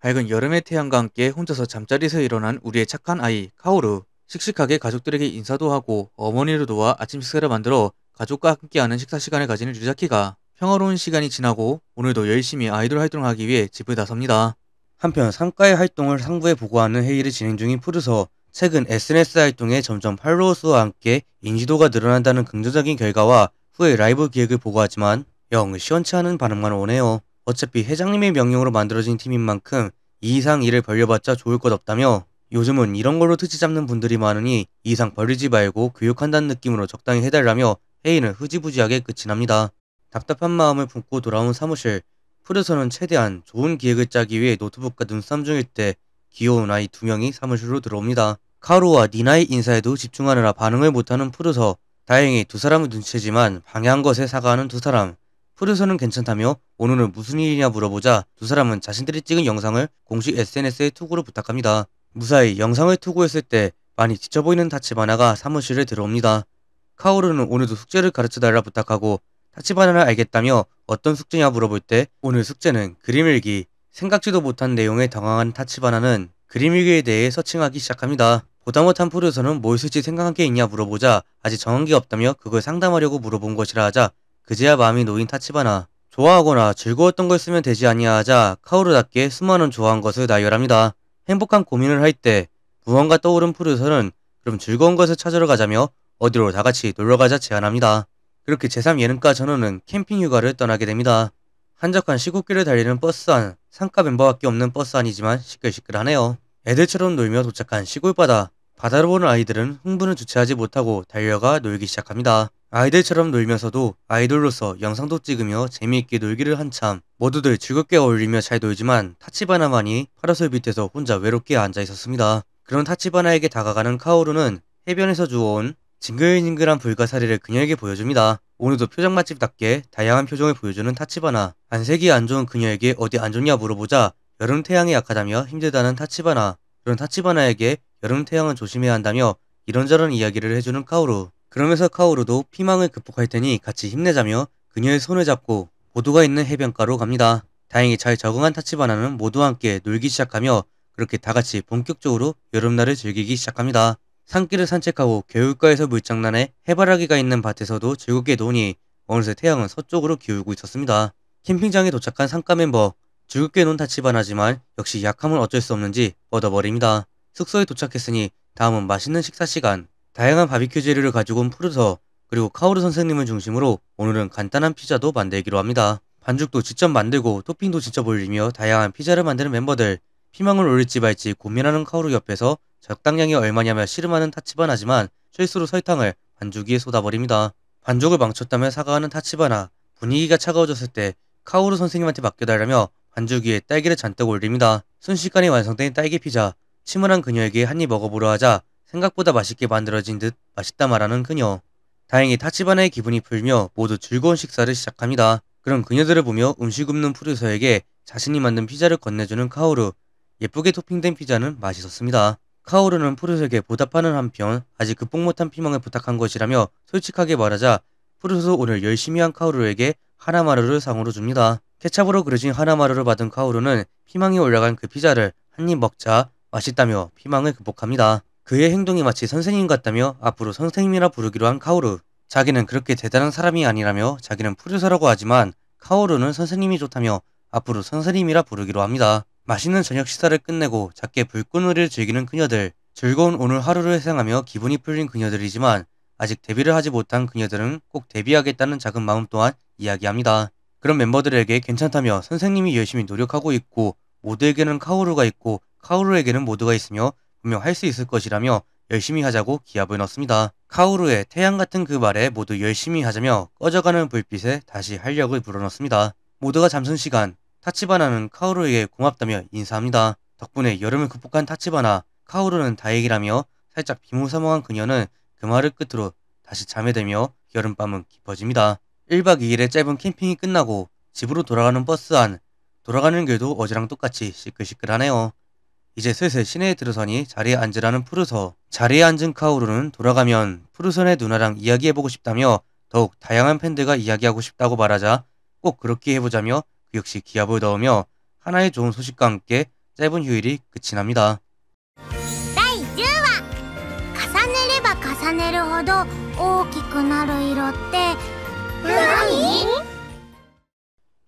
A: 밝은 여름의 태양과 함께 혼자서 잠자리에서 일어난 우리의 착한 아이 카오르 씩씩하게 가족들에게 인사도 하고 어머니를 도와 아침 식사를 만들어 가족과 함께하는 식사 시간을 가지는 유자키가 평화로운 시간이 지나고 오늘도 열심히 아이돌 활동을 하기 위해 집을 나섭니다. 한편 상가의 활동을 상부에 보고하는 회의를 진행 중인 푸르서 최근 SNS 활동에 점점 팔로워 수와 함께 인지도가 늘어난다는 긍정적인 결과와 후에 라이브 기획을 보고하지만 영 시원치 않은 반응만 오네요. 어차피 회장님의 명령으로 만들어진 팀인 만큼 이 이상 일을 벌려봤자 좋을 것 없다며 요즘은 이런 걸로 트지 잡는 분들이 많으니 이 이상 벌리지 말고 교육한다는 느낌으로 적당히 해달라며 회의는 흐지부지하게 끝이 납니다. 답답한 마음을 품고 돌아온 사무실. 풀에서는 최대한 좋은 기획을 짜기 위해 노트북과 눈싸움 중일 때 귀여운 아이 두 명이 사무실로 들어옵니다. 카로와 니나의 인사에도 집중하느라 반응을 못하는 푸르서 다행히 두 사람은 눈치채지만 방해한 것에 사과하는 두 사람 푸르서는 괜찮다며 오늘은 무슨 일이냐 물어보자 두 사람은 자신들이 찍은 영상을 공식 SNS에 투구로 부탁합니다. 무사히 영상을 투구했을 때 많이 지쳐 보이는 다치바나가 사무실에 들어옵니다. 카오르는 오늘도 숙제를 가르쳐달라 부탁하고 타치바나를 알겠다며 어떤 숙제냐 물어볼 때 오늘 숙제는 그림일기 생각지도 못한 내용에 당황한 타치바나는 그림일기에 대해 서칭하기 시작합니다. 보다 못한 프로에서는 뭘 쓸지 생각한 게 있냐 물어보자 아직 정한 게 없다며 그걸 상담하려고 물어본 것이라 하자 그제야 마음이 놓인 타치바나 좋아하거나 즐거웠던 걸 쓰면 되지 아니야 하자 카오르답게 수많은 좋아한 것을 나열합니다. 행복한 고민을 할 때 무언가 떠오른 프로에서는 그럼 즐거운 것을 찾으러 가자며 어디로 다 같이 놀러 가자 제안합니다. 그렇게 제3예능과 전원은 캠핑 휴가를 떠나게 됩니다. 한적한 시국길을 달리는 버스 안, 상가 멤버밖에 없는 버스 안이지만 시끌시끌하네요. 애들처럼 놀며 도착한 시골바다. 바다로 보는 아이들은 흥분을 주체하지 못하고 달려가 놀기 시작합니다. 아이들처럼 놀면서도 아이돌로서 영상도 찍으며 재미있게 놀기를 한참 모두들 즐겁게 어울리며 잘 놀지만 타치바나만이 파라솔 밑에서 혼자 외롭게 앉아 있었습니다. 그런 타치바나에게 다가가는 카오루는 해변에서 주워온 징글징글한 불가사리를 그녀에게 보여줍니다. 오늘도 표정 맛집답게 다양한 표정을 보여주는 타치바나. 안색이 안 좋은 그녀에게 어디 안 좋냐 물어보자 여름 태양이 약하다며 힘들다는 타치바나. 그런 타치바나에게 여름 태양은 조심해야 한다며 이런저런 이야기를 해주는 카오루. 그러면서 카오루도 피망을 극복할 테니 같이 힘내자며 그녀의 손을 잡고 보도가 있는 해변가로 갑니다. 다행히 잘 적응한 타치바나는 모두와 함께 놀기 시작하며 그렇게 다 같이 본격적으로 여름날을 즐기기 시작합니다. 산길을 산책하고 개울가에서 물장난해 해바라기가 있는 밭에서도 즐겁게 노니 어느새 태양은 서쪽으로 기울고 있었습니다. 캠핑장에 도착한 상가 멤버 즐겁게 논다치반하지만 역시 약함을 어쩔 수 없는지 뻗어버립니다. 숙소에 도착했으니 다음은 맛있는 식사 시간 다양한 바비큐 재료를 가지고 온 푸르서 그리고 카오르 선생님을 중심으로 오늘은 간단한 피자도 만들기로 합니다. 반죽도 직접 만들고 토핑도 직접 올리며 다양한 피자를 만드는 멤버들 피망을 올릴지 말지 고민하는 카오르 옆에서 적당량이 얼마냐며 씨름하는 타치바나지만 실수로 설탕을 반죽기에 쏟아버립니다. 반죽을 망쳤다며 사과하는 타치바나 분위기가 차가워졌을 때 카오루 선생님한테 맡겨달라며 반죽위에 딸기를 잔뜩 올립니다. 순식간에 완성된 딸기 피자 침울한 그녀에게 한 입 먹어보려 하자 생각보다 맛있게 만들어진 듯 맛있다 말하는 그녀 다행히 타치바나의 기분이 풀며 모두 즐거운 식사를 시작합니다. 그런 그녀들을 보며 음식 굽는 프루서에게 자신이 만든 피자를 건네주는 카오루 예쁘게 토핑된 피자는 맛있었습니다. 카오르는 푸르스에게 보답하는 한편 아직 극복 못한 피망을 부탁한 것이라며 솔직하게 말하자 푸르스 오늘 열심히 한 카오르에게 하나마루를 상으로 줍니다. 케찹으로 그려진 하나마루를 받은 카오르는 피망이 올라간 그 피자를 한입 먹자 맛있다며 피망을 극복합니다. 그의 행동이 마치 선생님 같다며 앞으로 선생님이라 부르기로 한 카오르. 자기는 그렇게 대단한 사람이 아니라며 자기는 푸르스라고 하지만 카오르는 선생님이 좋다며 앞으로 선생님이라 부르기로 합니다. 맛있는 저녁 식사를 끝내고 작게 불꽃놀이를 즐기는 그녀들, 즐거운 오늘 하루를 회상하며 기분이 풀린 그녀들이지만 아직 데뷔를 하지 못한 그녀들은 꼭 데뷔하겠다는 작은 마음 또한 이야기합니다. 그런 멤버들에게 괜찮다며 선생님이 열심히 노력하고 있고 모두에게는 카오루가 있고 카오루에게는 모두가 있으며 분명 할 수 있을 것이라며 열심히 하자고 기합을 넣습니다. 카오루의 태양 같은 그 말에 모두 열심히 하자며 꺼져가는 불빛에 다시 활력을 불어넣습니다. 모두가 잠든 시간 타치바나는 카오루에게 고맙다며 인사합니다. 덕분에 여름을 극복한 타치바나, 카오루는 다행이라며 살짝 비무사몽한 그녀는 그 말을 끝으로 다시 잠에 들며 여름밤은 깊어집니다. 1박 2일의 짧은 캠핑이 끝나고 집으로 돌아가는 버스 안, 돌아가는 길도 어제랑 똑같이 시끌시끌하네요. 이제 슬슬 시내에 들어서니 자리에 앉으라는 푸르서. 자리에 앉은 카오루는 돌아가면 푸르선의 누나랑 이야기해보고 싶다며 더욱 다양한 팬들과 이야기하고 싶다고 말하자 꼭 그렇게 해보자며 그 역시 기합을 넣으며 하나의 좋은 소식과 함께 짧은 휴일이 끝이 납니다. 重ねれば重ねるほど大きくなる色って何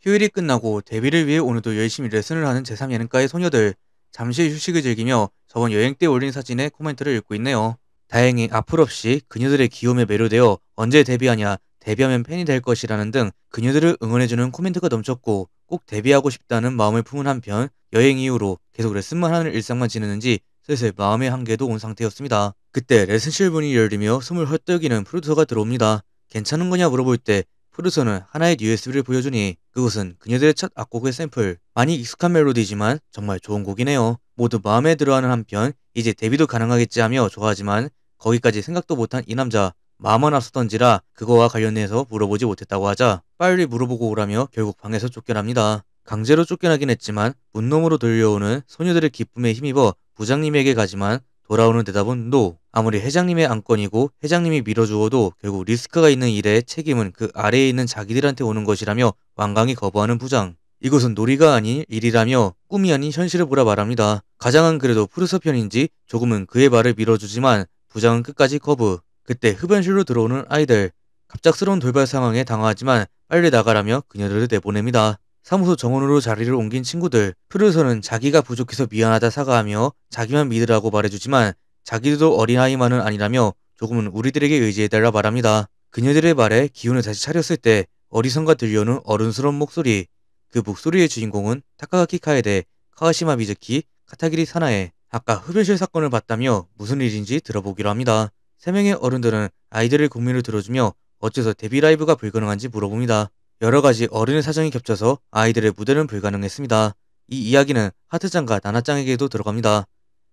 A: 휴일이 끝나고 데뷔를 위해 오늘도 열심히 레슨을 하는 제3예능가의 소녀들 잠시 휴식을 즐기며 저번 여행 때 올린 사진에 코멘트를 읽고 있네요. 다행히 앞으로 없이 그녀들의 귀여움에 매료되어 언제 데뷔하냐 데뷔하면 팬이 될 것이라는 등 그녀들을 응원해주는 코멘트가 넘쳤고 꼭 데뷔하고 싶다는 마음을 품은 한편 여행 이후로 계속 레슨만 하는 일상만 지내는지 슬슬 마음의 한계도 온 상태였습니다. 그때 레슨실 문이 열리며 숨을 헐떡이는 프로듀서가 들어옵니다. 괜찮은 거냐 물어볼 때 프로듀서는 하나의 USB를 보여주니 그것은 그녀들의 첫 악곡의 샘플. 많이 익숙한 멜로디지만 정말 좋은 곡이네요. 모두 마음에 들어하는 한편 이제 데뷔도 가능하겠지 하며 좋아하지만 거기까지 생각도 못한 이 남자 마음은 앞섰던지라 그거와 관련해서 물어보지 못했다고 하자 빨리 물어보고 오라며 결국 방에서 쫓겨납니다. 강제로 쫓겨나긴 했지만 문놈으로 들려오는 소녀들의 기쁨에 힘입어 부장님에게 가지만 돌아오는 대답은 노. 아무리 회장님의 안건이고 회장님이 밀어주어도 결국 리스크가 있는 일에 책임은 그 아래에 있는 자기들한테 오는 것이라며 완강히 거부하는 부장. 이것은 놀이가 아닌 일이라며 꿈이 아닌 현실을 보라 말합니다. 가장은 그래도 푸르서 편인지 조금은 그의 말을 밀어주지만 부장은 끝까지 거부. 그때 흡연실로 들어오는 아이들. 갑작스러운 돌발 상황에 당황하지만 빨리 나가라며 그녀들을 내보냅니다. 사무소 정원으로 자리를 옮긴 친구들. 푸르서는 자기가 부족해서 미안하다 사과하며 자기만 믿으라고 말해주지만 자기도 들 어린아이만은 아니라며 조금은 우리들에게 의지해달라 말합니다. 그녀들의 말에 기운을 다시 차렸을 때 어리선가 들려오는 어른스러운 목소리. 그 목소리의 주인공은 타카가키 카에데, 카와시마 미즈키, 카타기리 사나에 아까 흡연실 사건을 봤다며 무슨 일인지 들어보기로 합니다. 3명의 어른들은 아이들의 고민을 들어주며 어째서 데뷔 라이브가 불가능한지 물어봅니다. 여러 가지 어른의 사정이 겹쳐서 아이들의 무대는 불가능했습니다. 이 이야기는 하트짱과 나나짱에게도 들어갑니다.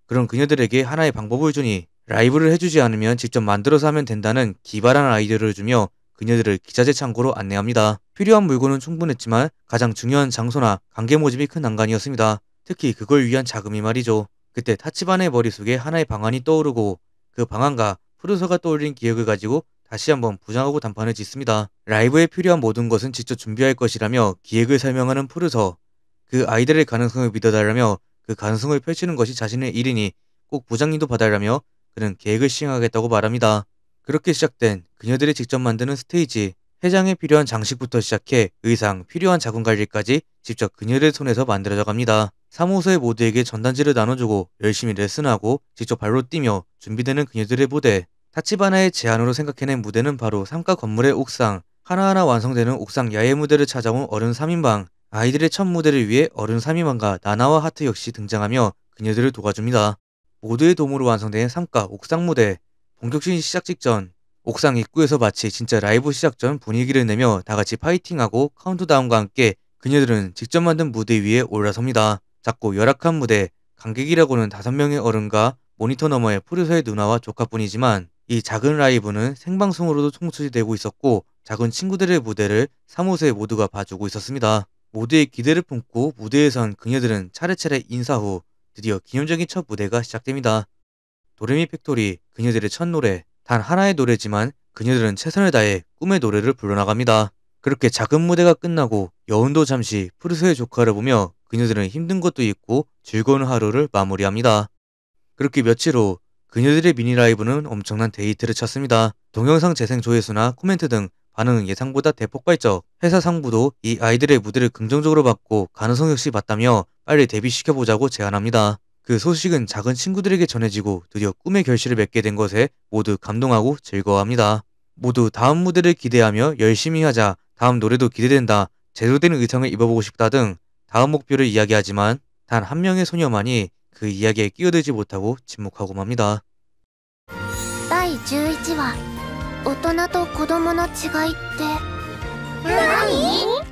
A: 그럼 그녀들에게 하나의 방법을 주니 라이브를 해주지 않으면 직접 만들어서 하면 된다는 기발한 아이디어를 주며 그녀들을 기자재 창고로 안내합니다. 필요한 물건은 충분했지만 가장 중요한 장소나 관계 모집이 큰 난관이었습니다. 특히 그걸 위한 자금이 말이죠. 그때 타치반의 머릿속에 하나의 방안이 떠오르고 그 방안과 프루서가 떠올린 기획을 가지고 다시 한번 부장하고 단판을 짓습니다. 라이브에 필요한 모든 것은 직접 준비할 것이라며 기획을 설명하는 프루서. 그 아이들의 가능성을 믿어달라며 그 가능성을 펼치는 것이 자신의 일이니 꼭 부장님도 받아라며 그는 계획을 시행하겠다고 말합니다. 그렇게 시작된 그녀들이 직접 만드는 스테이지, 회장에 필요한 장식부터 시작해 의상, 필요한 자금 관리까지 직접 그녀들 손에서 만들어져 갑니다. 사무소의 모두에게 전단지를 나눠주고 열심히 레슨하고 직접 발로 뛰며 준비되는 그녀들의 무대, 타치바나의 제안으로 생각해낸 무대는 바로 삼가 건물의 옥상, 하나하나 완성되는 옥상 야외 무대를 찾아온 어른 3인방, 아이들의 첫 무대를 위해 어른 3인방과 나나와 하트 역시 등장하며 그녀들을 도와줍니다. 모두의 도움으로 완성된 삼가 옥상 무대, 본격적인 시작 직전, 옥상 입구에서 마치 진짜 라이브 시작 전 분위기를 내며 다같이 파이팅하고 카운트다운과 함께 그녀들은 직접 만든 무대 위에 올라섭니다. 작고 열악한 무대, 관객이라고는 5 명의 어른과 모니터 너머의 푸르서의 누나와 조카뿐이지만 이 작은 라이브는 생방송으로도 송출되고 이 있었고 작은 친구들의 무대를 사무소에 모두가 봐주고 있었습니다. 모두의 기대를 품고 무대에선 그녀들은 차례차례 인사 후 드디어 기념적인 첫 무대가 시작됩니다. 도레미 팩토리 그녀들의 첫 노래 단 하나의 노래지만 그녀들은 최선을 다해 꿈의 노래를 불러나갑니다. 그렇게 작은 무대가 끝나고 여운도 잠시 푸르소의 조카를 보며 그녀들은 힘든 것도 있고 즐거운 하루를 마무리합니다. 그렇게 며칠 후 그녀들의 미니라이브는 엄청난 데이트를 쳤습니다. 동영상 재생 조회수나 코멘트 등 반응은 예상보다 대폭발적. 회사 상부도 이 아이들의 무대를 긍정적으로 받고 가능성 역시 봤다며 빨리 데뷔시켜보자고 제안합니다. 그 소식은 작은 친구들에게 전해지고 드디어 꿈의 결실을 맺게 된 것에 모두 감동하고 즐거워합니다. 모두 다음 무대를 기대하며 열심히 하자, 다음 노래도 기대된다, 제대로 된 의상을 입어보고 싶다 등 다음 목표를 이야기하지만 단 한 명의 소녀만이 그 이야기에 끼어들지 못하고 침묵하고 맙니다. 第11話 大人と子供の違いって何?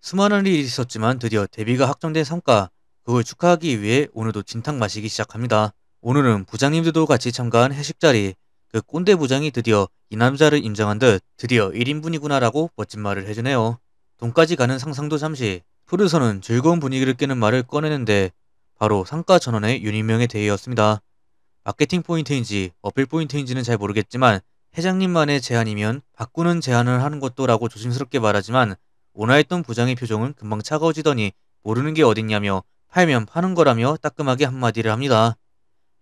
A: 수많은 일이 있었지만 드디어 데뷔가 확정된 성과 그걸 축하하기 위해 오늘도 진탕 마시기 시작합니다. 오늘은 부장님들도 같이 참가한 회식 자리 그 꼰대 부장이 드디어 이 남자를 인정한 듯 드디어 1인분이구나라고 멋진 말을 해주네요. 돈까지 가는 상상도 잠시 푸르서는 즐거운 분위기를 깨는 말을 꺼내는데 바로 상가 전원의 유닛명의 대회였습니다. 마케팅 포인트인지 어필 포인트인지는 잘 모르겠지만 회장님만의 제안이면 바꾸는 제안을 하는 것도 라고 조심스럽게 말하지만 온화했던 부장의 표정은 금방 차가워지더니 모르는 게 어딨냐며 팔면 파는 거라며 따끔하게 한마디를 합니다.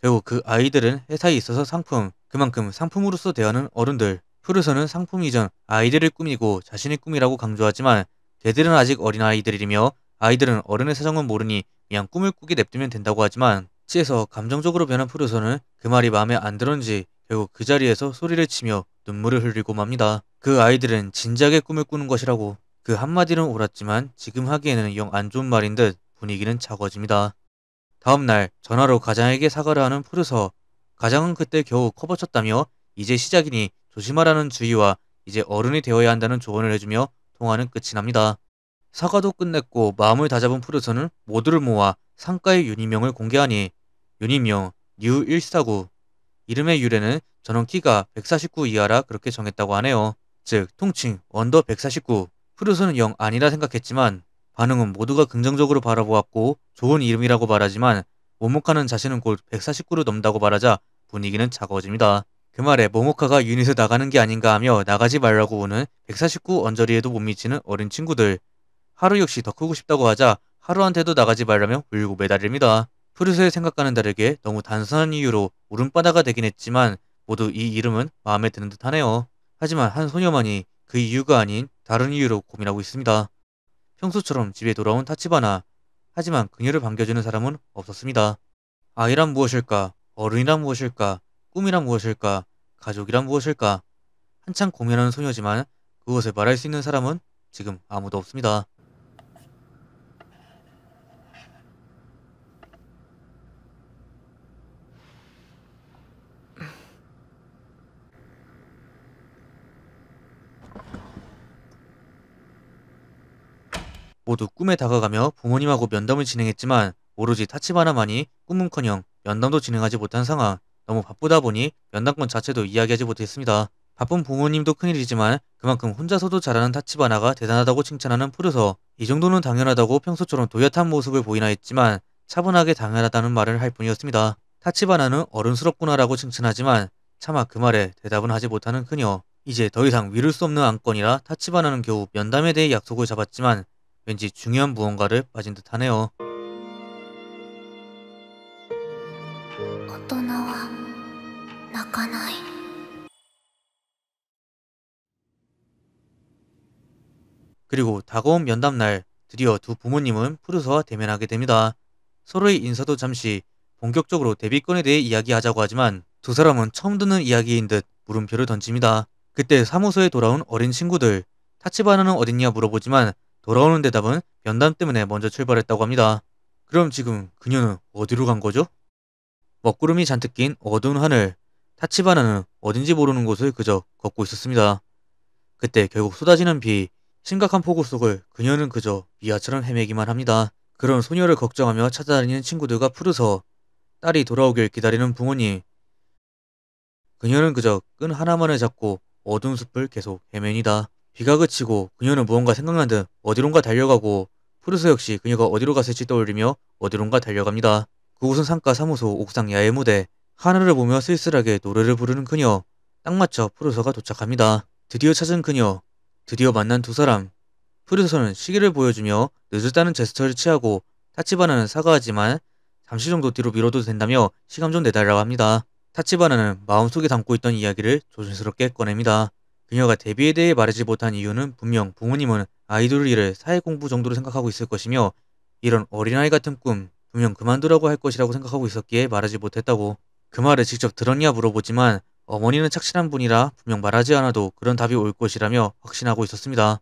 A: 결국 그 아이들은 회사에 있어서 상품, 그만큼 상품으로서 대하는 어른들, 프로서는 상품 이전 아이들을 꾸미고 자신의 꿈이라고 강조하지만 걔들은 아직 어린아이들이며 아이들은 어른의 사정은 모르니 그냥 꿈을 꾸게 냅두면 된다고 하지만 치에서 감정적으로 변한 프루소는 그 말이 마음에 안 들었는지 결국 그 자리에서 소리를 치며 눈물을 흘리고 맙니다. 그 아이들은 진작에 꿈을 꾸는 것이라고 그 한마디는 옳았지만 지금 하기에는 영 안 좋은 말인 듯 분위기는 차가집니다 다음날 전화로 가장에게 사과를 하는 푸르서 가장은 그때 겨우 커버쳤다며 이제 시작이니 조심하라는 주의와 이제 어른이 되어야 한다는 조언을 해주며 통화는 끝이 납니다. 사과도 끝냈고 마음을 다잡은 프르선은 모두를 모아 상가의 유니명을 공개하니 유니명 뉴149 이름의 유래는 전원 키가 149 이하라 그렇게 정했다고 하네요. 즉 통칭 언더 149프르선은영 아니라 생각했지만 반응은 모두가 긍정적으로 바라보았고 좋은 이름이라고 말하지만 모모카는 자신은 곧1 4 9로 넘다고 말하자 분위기는 차가워집니다. 그 말에 모모카가 유닛에 나가는 게 아닌가 하며 나가지 말라고 우는 149 언저리에도 못 미치는 어린 친구들 하루 역시 더 크고 싶다고 하자 하루한테도 나가지 말라며 울고 매달립니다. 푸르소의 생각과는 다르게 너무 단순한 이유로 울음바다가 되긴 했지만 모두 이 이름은 마음에 드는 듯하네요. 하지만 한 소녀만이 그 이유가 아닌 다른 이유로 고민하고 있습니다. 평소처럼 집에 돌아온 타치바나 하지만 그녀를 반겨주는 사람은 없었습니다. 아이란 무엇일까? 어른이란 무엇일까? 꿈이란 무엇일까? 가족이란 무엇일까? 한참 고민하는 소녀지만 그것에 말할 수 있는 사람은 지금 아무도 없습니다. 모두 꿈에 다가가며 부모님하고 면담을 진행했지만 오로지 타치바나만이 꿈은커녕 면담도 진행하지 못한 상황 너무 바쁘다 보니 면담권 자체도 이야기하지 못했습니다. 바쁜 부모님도 큰일이지만 그만큼 혼자서도 잘하는 타치바나가 대단하다고 칭찬하는 푸르서 이 정도는 당연하다고 평소처럼 도옅한 모습을 보이나 했지만 차분하게 당연하다는 말을 할 뿐이었습니다. 타치바나는 어른스럽구나라고 칭찬하지만 차마 그 말에 대답은 하지 못하는 그녀 이제 더 이상 위를 수 없는 안건이라 타치바나는 겨우 면담에 대해 약속을 잡았지만 왠지 중요한 무언가를 빠진 듯하네요. 그리고 다가온 면담날 드디어 두 부모님은 푸르서와 대면하게 됩니다. 서로의 인사도 잠시 본격적으로 데뷔권에 대해 이야기하자고 하지만 두 사람은 처음 듣는 이야기인 듯 물음표를 던집니다. 그때 사무소에 돌아온 어린 친구들 타치바나는 어딨냐 물어보지만 돌아오는 대답은 면담 때문에 먼저 출발했다고 합니다. 그럼 지금 그녀는 어디로 간 거죠? 먹구름이 잔뜩 낀 어두운 하늘, 타치바나는 어딘지 모르는 곳을 그저 걷고 있었습니다. 그때 결국 쏟아지는 비, 심각한 폭우 속을 그녀는 그저 미아처럼 헤매기만 합니다. 그런 소녀를 걱정하며 찾아다니는 친구들과 푸르서 딸이 돌아오길 기다리는 부모님. 그녀는 그저 끈 하나만을 잡고 어두운 숲을 계속 헤맨이다 비가 그치고 그녀는 무언가 생각난 듯 어디론가 달려가고 푸르소 역시 그녀가 어디로 갔을지 떠올리며 어디론가 달려갑니다. 그곳은 상가 사무소 옥상 야외 무대 하늘을 보며 쓸쓸하게 노래를 부르는 그녀 딱 맞춰 푸르소가 도착합니다. 드디어 찾은 그녀 드디어 만난 두 사람 푸르소는 시계를 보여주며 늦었다는 제스처를 취하고 타치바나는 사과하지만 잠시 정도 뒤로 미뤄도 된다며 시간 좀 내달라고 합니다. 타치바나는 마음속에 담고 있던 이야기를 조심스럽게 꺼냅니다. 그녀가 데뷔에 대해 말하지 못한 이유는 분명 부모님은 아이돌 일을 사회공부 정도로 생각하고 있을 것이며 이런 어린아이 같은 꿈 분명 그만두라고 할 것이라고 생각하고 있었기에 말하지 못했다고 그 말을 직접 들었냐 물어보지만 어머니는 착실한 분이라 분명 말하지 않아도 그런 답이 올 것이라며 확신하고 있었습니다.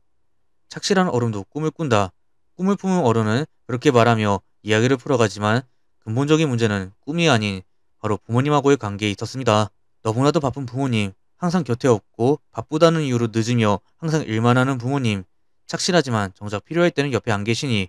A: 착실한 어른도 꿈을 꾼다. 꿈을 품은 어른은 그렇게 말하며 이야기를 풀어가지만 근본적인 문제는 꿈이 아닌 바로 부모님하고의 관계에 있었습니다. 너무나도 바쁜 부모님 항상 곁에 없고 바쁘다는 이유로 늦으며 항상 일만 하는 부모님. 착실하지만 정작 필요할 때는 옆에 안 계시니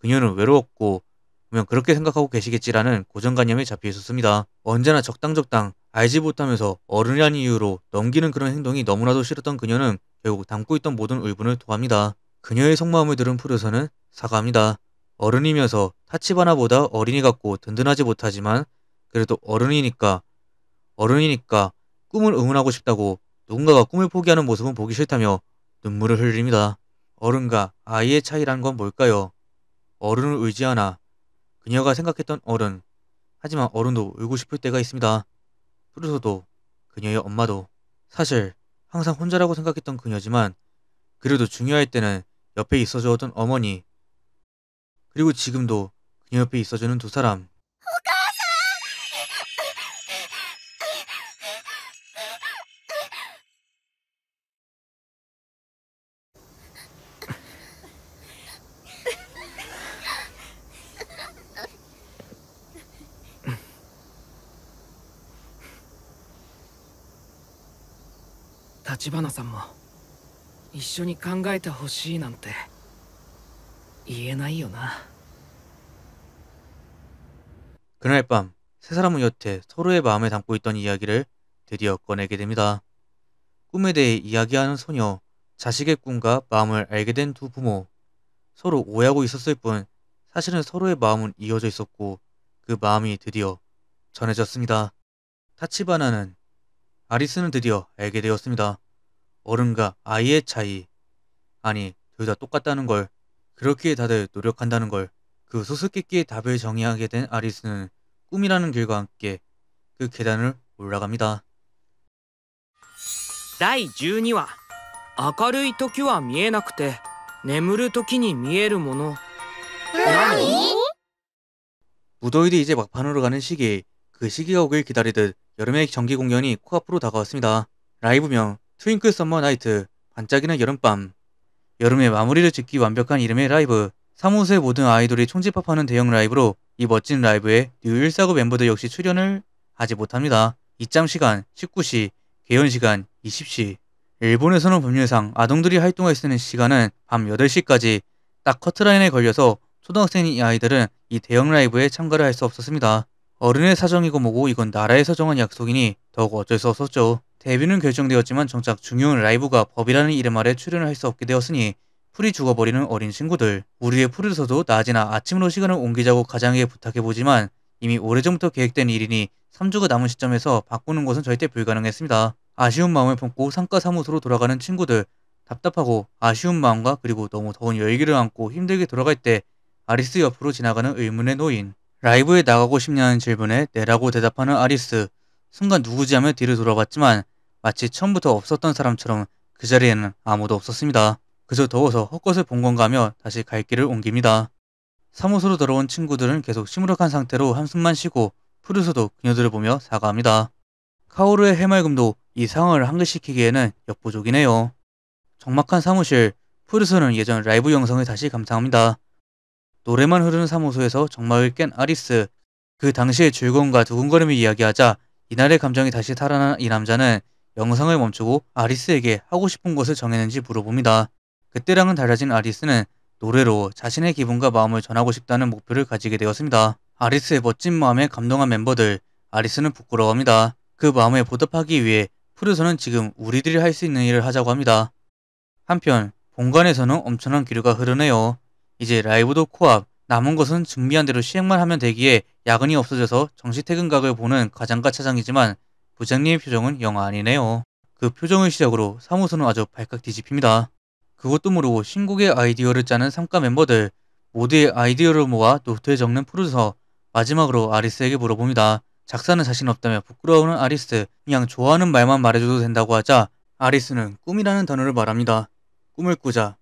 A: 그녀는 외로웠고 분명 그렇게 생각하고 계시겠지라는 고정관념에 잡혀 있었습니다. 언제나 적당적당 알지 못하면서 어른이란 이유로 넘기는 그런 행동이 너무나도 싫었던 그녀는 결국 담고 있던 모든 울분을 토합니다. 그녀의 속마음을 들은 푸르서는 사과합니다. 어른이면서 타치바나보다 어린이 같고 든든하지 못하지만 그래도 어른이니까 어른이니까 꿈을 응원하고 싶다고 누군가가 꿈을 포기하는 모습은 보기 싫다며 눈물을 흘립니다. 어른과 아이의 차이란 건 뭘까요? 어른을 의지하나 그녀가 생각했던 어른 하지만 어른도 울고 싶을 때가 있습니다. 프루소도 그녀의 엄마도 사실 항상 혼자라고 생각했던 그녀지만 그래도 중요할 때는 옆에 있어주었던 어머니 그리고 지금도 그녀 옆에 있어주는 두 사람 花さんも一緒に考えてほしいなんて言えないよな 그날 밤 세 사람은 여태 서로의 마음에 담고 있던 이야기를 드디어 꺼내게 됩니다. 꿈에 대해 이야기하는 소녀, 자식의 꿈과 마음을 알게 된 두 부모. 서로 오해하고 있었을 뿐 사실은 서로의 마음은 이어져 있었고 그 마음이 드디어 전해졌습니다. 타치바나는 아리스는 드디어 알게 되었습니다. 어른과 아이의 차이. 아니, 둘 다 똑같다는 걸, 그렇게 다들 노력한다는 걸, 그 수수께끼의 답을 정의하게 된 아리스는 꿈이라는 길과 함께 그 계단을 올라갑니다. 第12話明るい時は見えなくて眠る時に見えるもの 무더위도 이제 막판으로 가는 시기 그 시기가 오길 기다리듯 여름의 정기 공연이 코앞으로 다가왔습니다. 라이브명 트윙클 썸머 나이트, 반짝이는 여름밤, 여름의 마무리를 짓기 완벽한 이름의 라이브, 사무소의 모든 아이돌이 총집합하는 대형 라이브로 이 멋진 라이브에 뉴149 멤버들 역시 출연을 하지 못합니다. 입장 시간 19시, 개연 시간 20시. 일본에서는 법률상 아동들이 활동할 수 있는 시간은 밤 8시까지 딱 커트라인에 걸려서 초등학생인 아이들은 이 대형 라이브에 참가를 할 수 없었습니다. 어른의 사정이고 뭐고 이건 나라에서 정한 약속이니 더욱 어쩔 수 없었죠. 데뷔는 결정되었지만 정작 중요한 라이브가 법이라는 이름 아래 출연을 할 수 없게 되었으니 풀이 죽어버리는 어린 친구들. 우리의 풀에서도 낮이나 아침으로 시간을 옮기자고 가장에게 부탁해보지만 이미 오래전부터 계획된 일이니 3주가 남은 시점에서 바꾸는 것은 절대 불가능했습니다. 아쉬운 마음을 품고 상가사무소로 돌아가는 친구들. 답답하고 아쉬운 마음과 그리고 너무 더운 열기를 안고 힘들게 돌아갈 때 아리스 옆으로 지나가는 의문의 노인. 라이브에 나가고 싶냐는 질문에 네라고 대답하는 아리스. 순간 누구지 하며 뒤를 돌아봤지만 마치 처음부터 없었던 사람처럼 그 자리에는 아무도 없었습니다. 그저 더워서 헛것을 본 건가 하며 다시 갈 길을 옮깁니다. 사무소로 들어온 친구들은 계속 시무룩한 상태로 한숨만 쉬고 푸르소도 그녀들을 보며 사과합니다. 카오르의 해맑음도 이 상황을 한글시키기에는 역부족이네요. 적막한 사무실, 푸르소는 예전 라이브 영상을 다시 감상합니다. 노래만 흐르는 사무소에서 정막을 깬 아리스, 그 당시의 즐거움과 두근거림을 이야기하자 이날의 감정이 다시 살아난 이 남자는 영상을 멈추고 아리스에게 하고 싶은 것을 정했는지 물어봅니다. 그때랑은 달라진 아리스는 노래로 자신의 기분과 마음을 전하고 싶다는 목표를 가지게 되었습니다. 아리스의 멋진 마음에 감동한 멤버들, 아리스는 부끄러워합니다. 그 마음에 보답하기 위해 푸르서는 지금 우리들이 할 수 있는 일을 하자고 합니다. 한편 본관에서는 엄청난 기류가 흐르네요. 이제 라이브도 코앞, 남은 것은 준비한 대로 시행만 하면 되기에 야근이 없어져서 정시 퇴근각을 보는 가장과 차장이지만 부장님의 표정은 영 아니네요. 그 표정을 시작으로 사무소는 아주 발칵 뒤집힙니다. 그것도 모르고 신곡의 아이디어를 짜는 삼가 멤버들 모두의 아이디어를 모아 노트에 적는 프로듀서 마지막으로 아리스에게 물어봅니다. 작사는 자신 없다며 부끄러워하는 아리스 그냥 좋아하는 말만 말해줘도 된다고 하자 아리스는 꿈이라는 단어를 말합니다. 꿈을 꾸자.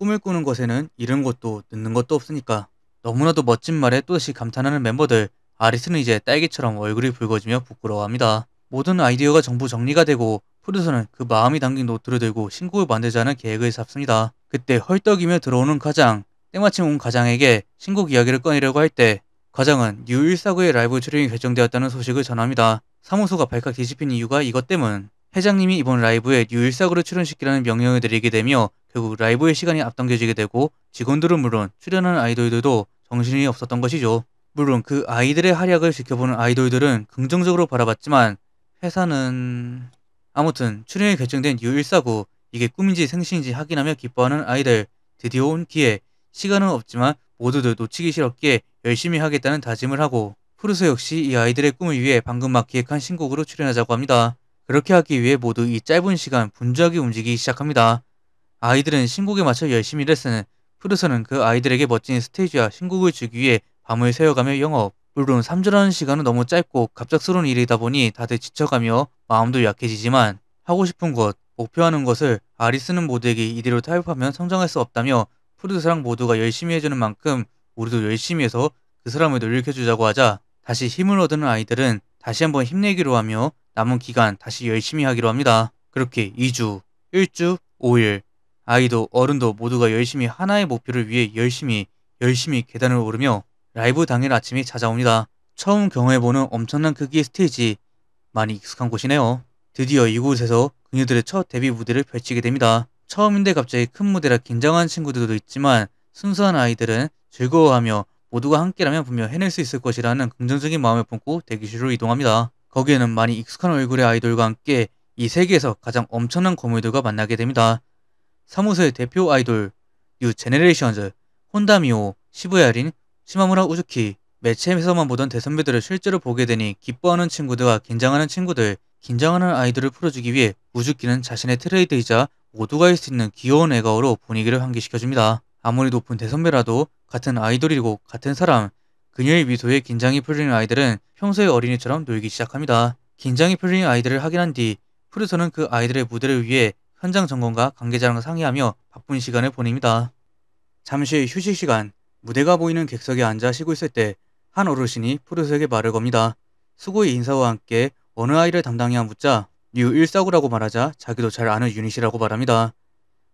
A: 꿈을 꾸는 것에는 잃은 것도 늦는 것도 없으니까. 너무나도 멋진 말에 또다시 감탄하는 멤버들 아리스는 이제 딸기처럼 얼굴이 붉어지며 부끄러워합니다. 모든 아이디어가 전부 정리가 되고 프로듀서는그 마음이 담긴 노트를 들고 신곡을 만들자는 계획을 잡습니다. 그때 헐떡이며 들어오는 과장 때마침 온과장에게 신곡 이야기를 꺼내려고 할 때과장은뉴일사9의 라이브 출연이 결정되었다는 소식을 전합니다. 사무소가 발칵 뒤집힌 이유가 이것 때문. 회장님이 이번 라이브에 뉴일사9를 출연시키라는 명령을 내리게 되며 결국 라이브의 시간이 앞당겨지게 되고 직원들은 물론 출연하는 아이돌들도 정신이 없었던 것이죠. 물론 그 아이들의 활약을 지켜보는 아이돌들은 긍정적으로 바라봤지만 회사는 아무튼 출연이 결정된 이후 일사고 이게 꿈인지 생신인지 확인하며 기뻐하는 아이들 드디어 온 기회 시간은 없지만 모두들 놓치기 싫었기에 열심히 하겠다는 다짐을 하고 푸르소 역시 이 아이들의 꿈을 위해 방금 막 기획한 신곡으로 출연하자고 합니다. 그렇게 하기 위해 모두 이 짧은 시간 분주하게 움직이기 시작합니다. 아이들은 신곡에 맞춰 열심히 일했으는 푸르소는 그 아이들에게 멋진 스테이지와 신곡을 주기 위해 밤을 새워가며 영업 물론 3주라는 시간은 너무 짧고 갑작스러운 일이다 보니 다들 지쳐가며 마음도 약해지지만 하고 싶은 것, 목표하는 것을 아리스는 모두에게 이대로 타협하면 성장할 수 없다며 푸르드사랑 모두가 열심히 해주는 만큼 우리도 열심히 해서 그 사람을 놀려켜주자고 하자 다시 힘을 얻은 아이들은 다시 한번 힘내기로 하며 남은 기간 다시 열심히 하기로 합니다. 그렇게 2주, 1주, 5일 아이도 어른도 모두가 열심히 하나의 목표를 위해 열심히 열심히 계단을 오르며 라이브 당일 아침이 찾아옵니다. 처음 경험해보는 엄청난 크기의 스테이지 많이 익숙한 곳이네요. 드디어 이곳에서 그녀들의 첫 데뷔 무대를 펼치게 됩니다. 처음인데 갑자기 큰 무대라 긴장한 친구들도 있지만 순수한 아이들은 즐거워하며 모두가 함께라면 분명 해낼 수 있을 것이라는 긍정적인 마음을 품고 대기실로 이동합니다. 거기에는 많이 익숙한 얼굴의 아이돌과 함께 이 세계에서 가장 엄청난 거물들과 만나게 됩니다. 사무소의 대표 아이돌, 뉴 제네레이션즈, 혼다미오, 시부야린, 시마무라 우즈키, 매체에서만 보던 대선배들을 실제로 보게 되니 기뻐하는 친구들과 긴장하는 친구들, 긴장하는 아이들을 풀어주기 위해 우즈키는 자신의 트레이드이자 모두가 할수 있는 귀여운 애가오로 분위기를 환기시켜줍니다. 아무리 높은 대선배라도 같은 아이돌이고 같은 사람, 그녀의 미소에 긴장이 풀리는 아이들은 평소의 어린이처럼 놀기 시작합니다. 긴장이 풀리는 아이들을 확인한 뒤 프루소는 그 아이들의 무대를 위해 현장 점검과 관계자랑 상의하며 바쁜 시간을 보냅니다. 잠시 휴식 시간, 무대가 보이는 객석에 앉아 쉬고 있을 때 한 어르신이 푸르스에 말을 겁니다. 수고의 인사와 함께 어느 아이를 담당해야 묻자 뉴일사9라고 말하자 자기도 잘 아는 유닛이라고 말합니다.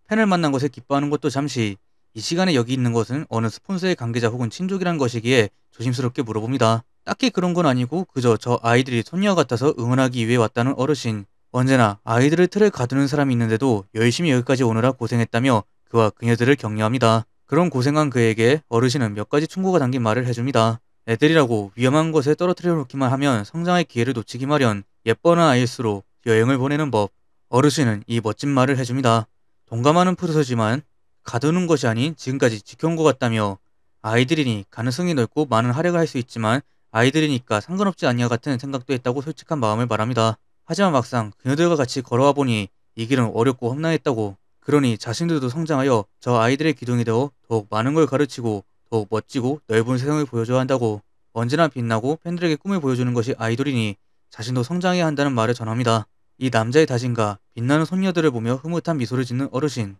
A: 팬을 만난 것에 기뻐하는 것도 잠시 이 시간에 여기 있는 것은 어느 스폰서의 관계자 혹은 친족이란 것이기에 조심스럽게 물어봅니다. 딱히 그런 건 아니고 그저 저 아이들이 손녀 같아서 응원하기 위해 왔다는 어르신 언제나 아이들을 틀에 가두는 사람이 있는데도 열심히 여기까지 오느라 고생했다며 그와 그녀들을 격려합니다. 그런 고생한 그에게 어르신은 몇 가지 충고가 담긴 말을 해줍니다. 애들이라고 위험한 곳에 떨어뜨려 놓기만 하면 성장의 기회를 놓치기 마련 예뻐나 아이일수록 여행을 보내는 법. 어르신은 이 멋진 말을 해줍니다. 동감하는 푸르서지만 가두는 것이 아닌 지금까지 지켜온 것 같다며 아이들이니 가능성이 넓고 많은 활약을 할 수 있지만 아이들이니까 상관없지 않냐 같은 생각도 했다고 솔직한 마음을 말합니다. 하지만 막상 그녀들과 같이 걸어와 보니 이 길은 어렵고 험난했다고 그러니 자신들도 성장하여 저 아이들의 기둥이 되어 더욱 많은 걸 가르치고 더욱 멋지고 넓은 세상을 보여줘야 한다고 언제나 빛나고 팬들에게 꿈을 보여주는 것이 아이돌이니 자신도 성장해야 한다는 말을 전합니다. 이 남자의 다짐과 빛나는 손녀들을 보며 흐뭇한 미소를 짓는 어르신.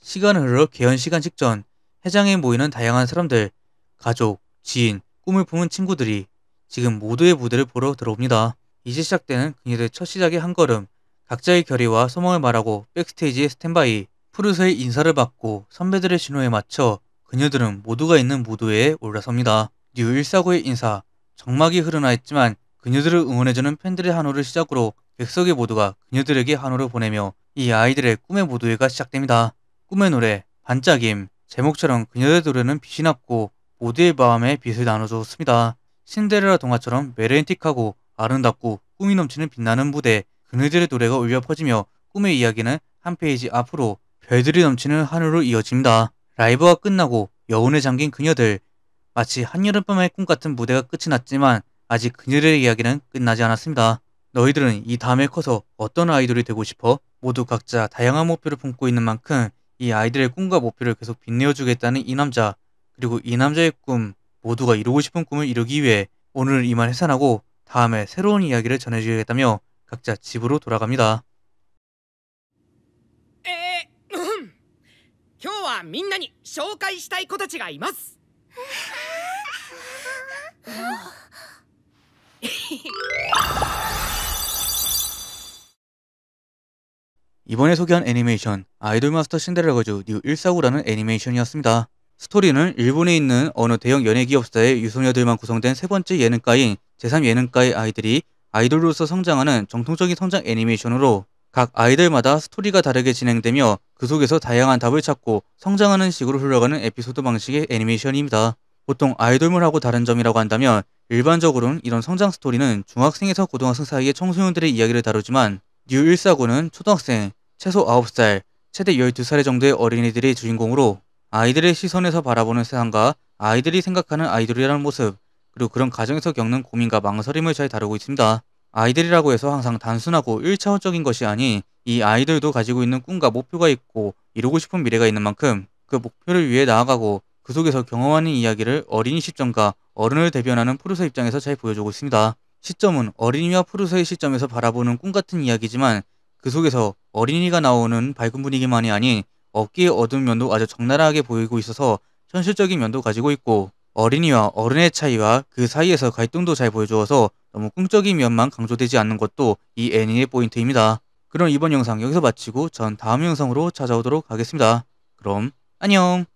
A: 시간을 흘러 개연 시간 직전 해장에 모이는 다양한 사람들, 가족, 지인, 꿈을 품은 친구들이 지금 모두의 무대를 보러 들어옵니다. 이제 시작되는 그녀들의 첫 시작의 한 걸음, 각자의 결의와 소망을 말하고 백스테이지 스탠바이, 푸르스의 인사를 받고 선배들의 신호에 맞춰 그녀들은 모두가 있는 무도회에 올라섭니다. 뉴 149의 인사, 정막이 흐르나 했지만 그녀들을 응원해주는 팬들의 한호를 시작으로 객석의 모두가 그녀들에게 한호를 보내며 이 아이들의 꿈의 무도회가 시작됩니다. 꿈의 노래, 반짝임, 제목처럼 그녀의 노래는 빛이 났고 모두의 마음에 빛을 나눠주었습니다. 신데렐라 동화처럼 메렌틱하고 아름답고 꿈이 넘치는 빛나는 무대, 그네들의 노래가 울려 퍼지며 꿈의 이야기는 한 페이지 앞으로 별들이 넘치는 하늘로 이어집니다. 라이브가 끝나고 여운에 잠긴 그녀들 마치 한여름밤의 꿈 같은 무대가 끝이 났지만 아직 그녀들의 이야기는 끝나지 않았습니다. 너희들은 이 다음에 커서 어떤 아이돌이 되고 싶어? 모두 각자 다양한 목표를 품고 있는 만큼 이 아이들의 꿈과 목표를 계속 빛내어주겠다는 이 남자 그리고 이 남자의 꿈 모두가 이루고 싶은 꿈을 이루기 위해 오늘 이만 해산하고 다음에 새로운 이야기를 전해주겠다며 각자 집으로 돌아갑니다. 今日はみんなに紹介したい子たちがいます 이번에 소개한 애니메이션 아이돌 마스터 신데렐라 거주 뉴 149라는 애니메이션이었습니다. 스토리는 일본에 있는 어느 대형 연예기업사의 유소녀들만 구성된 세 번째 예능가인 제3 예능가의 아이들이 아이돌로서 성장하는 정통적인 성장 애니메이션으로 각 아이들마다 스토리가 다르게 진행되며 그 속에서 다양한 답을 찾고 성장하는 식으로 흘러가는 에피소드 방식의 애니메이션입니다. 보통 아이돌물하고 다른 점이라고 한다면 일반적으로는 이런 성장 스토리는 중학생에서 고등학생 사이의 청소년들의 이야기를 다루지만 뉴149는 초등학생, 최소 9살, 최대 12살 정도의 어린이들이 주인공으로 아이들의 시선에서 바라보는 세상과 아이들이 생각하는 아이돌이라는 모습, 그리고 그런 가정에서 겪는 고민과 망설임을 잘 다루고 있습니다. 아이들이라고 해서 항상 단순하고 1차원적인 것이 아닌이 아이들도 가지고 있는 꿈과 목표가 있고 이루고 싶은 미래가 있는 만큼 그 목표를 위해 나아가고 그 속에서 경험하는 이야기를 어린이 시점과 어른을 대변하는 프루세 입장에서 잘 보여주고 있습니다. 시점은 어린이와 프루세의 시점에서 바라보는 꿈 같은 이야기지만 그 속에서 어린이가 나오는 밝은 분위기만이 아닌 어깨의 어두운 면도 아주 적나라하게 보이고 있어서 현실적인 면도 가지고 있고 어린이와 어른의 차이와 그 사이에서 갈등도 잘 보여주어서 너무 꿈적인 면만 강조되지 않는 것도 이 애니의 포인트입니다. 그럼 이번 영상 여기서 마치고 전 다음 영상으로 찾아오도록 하겠습니다. 그럼 안녕!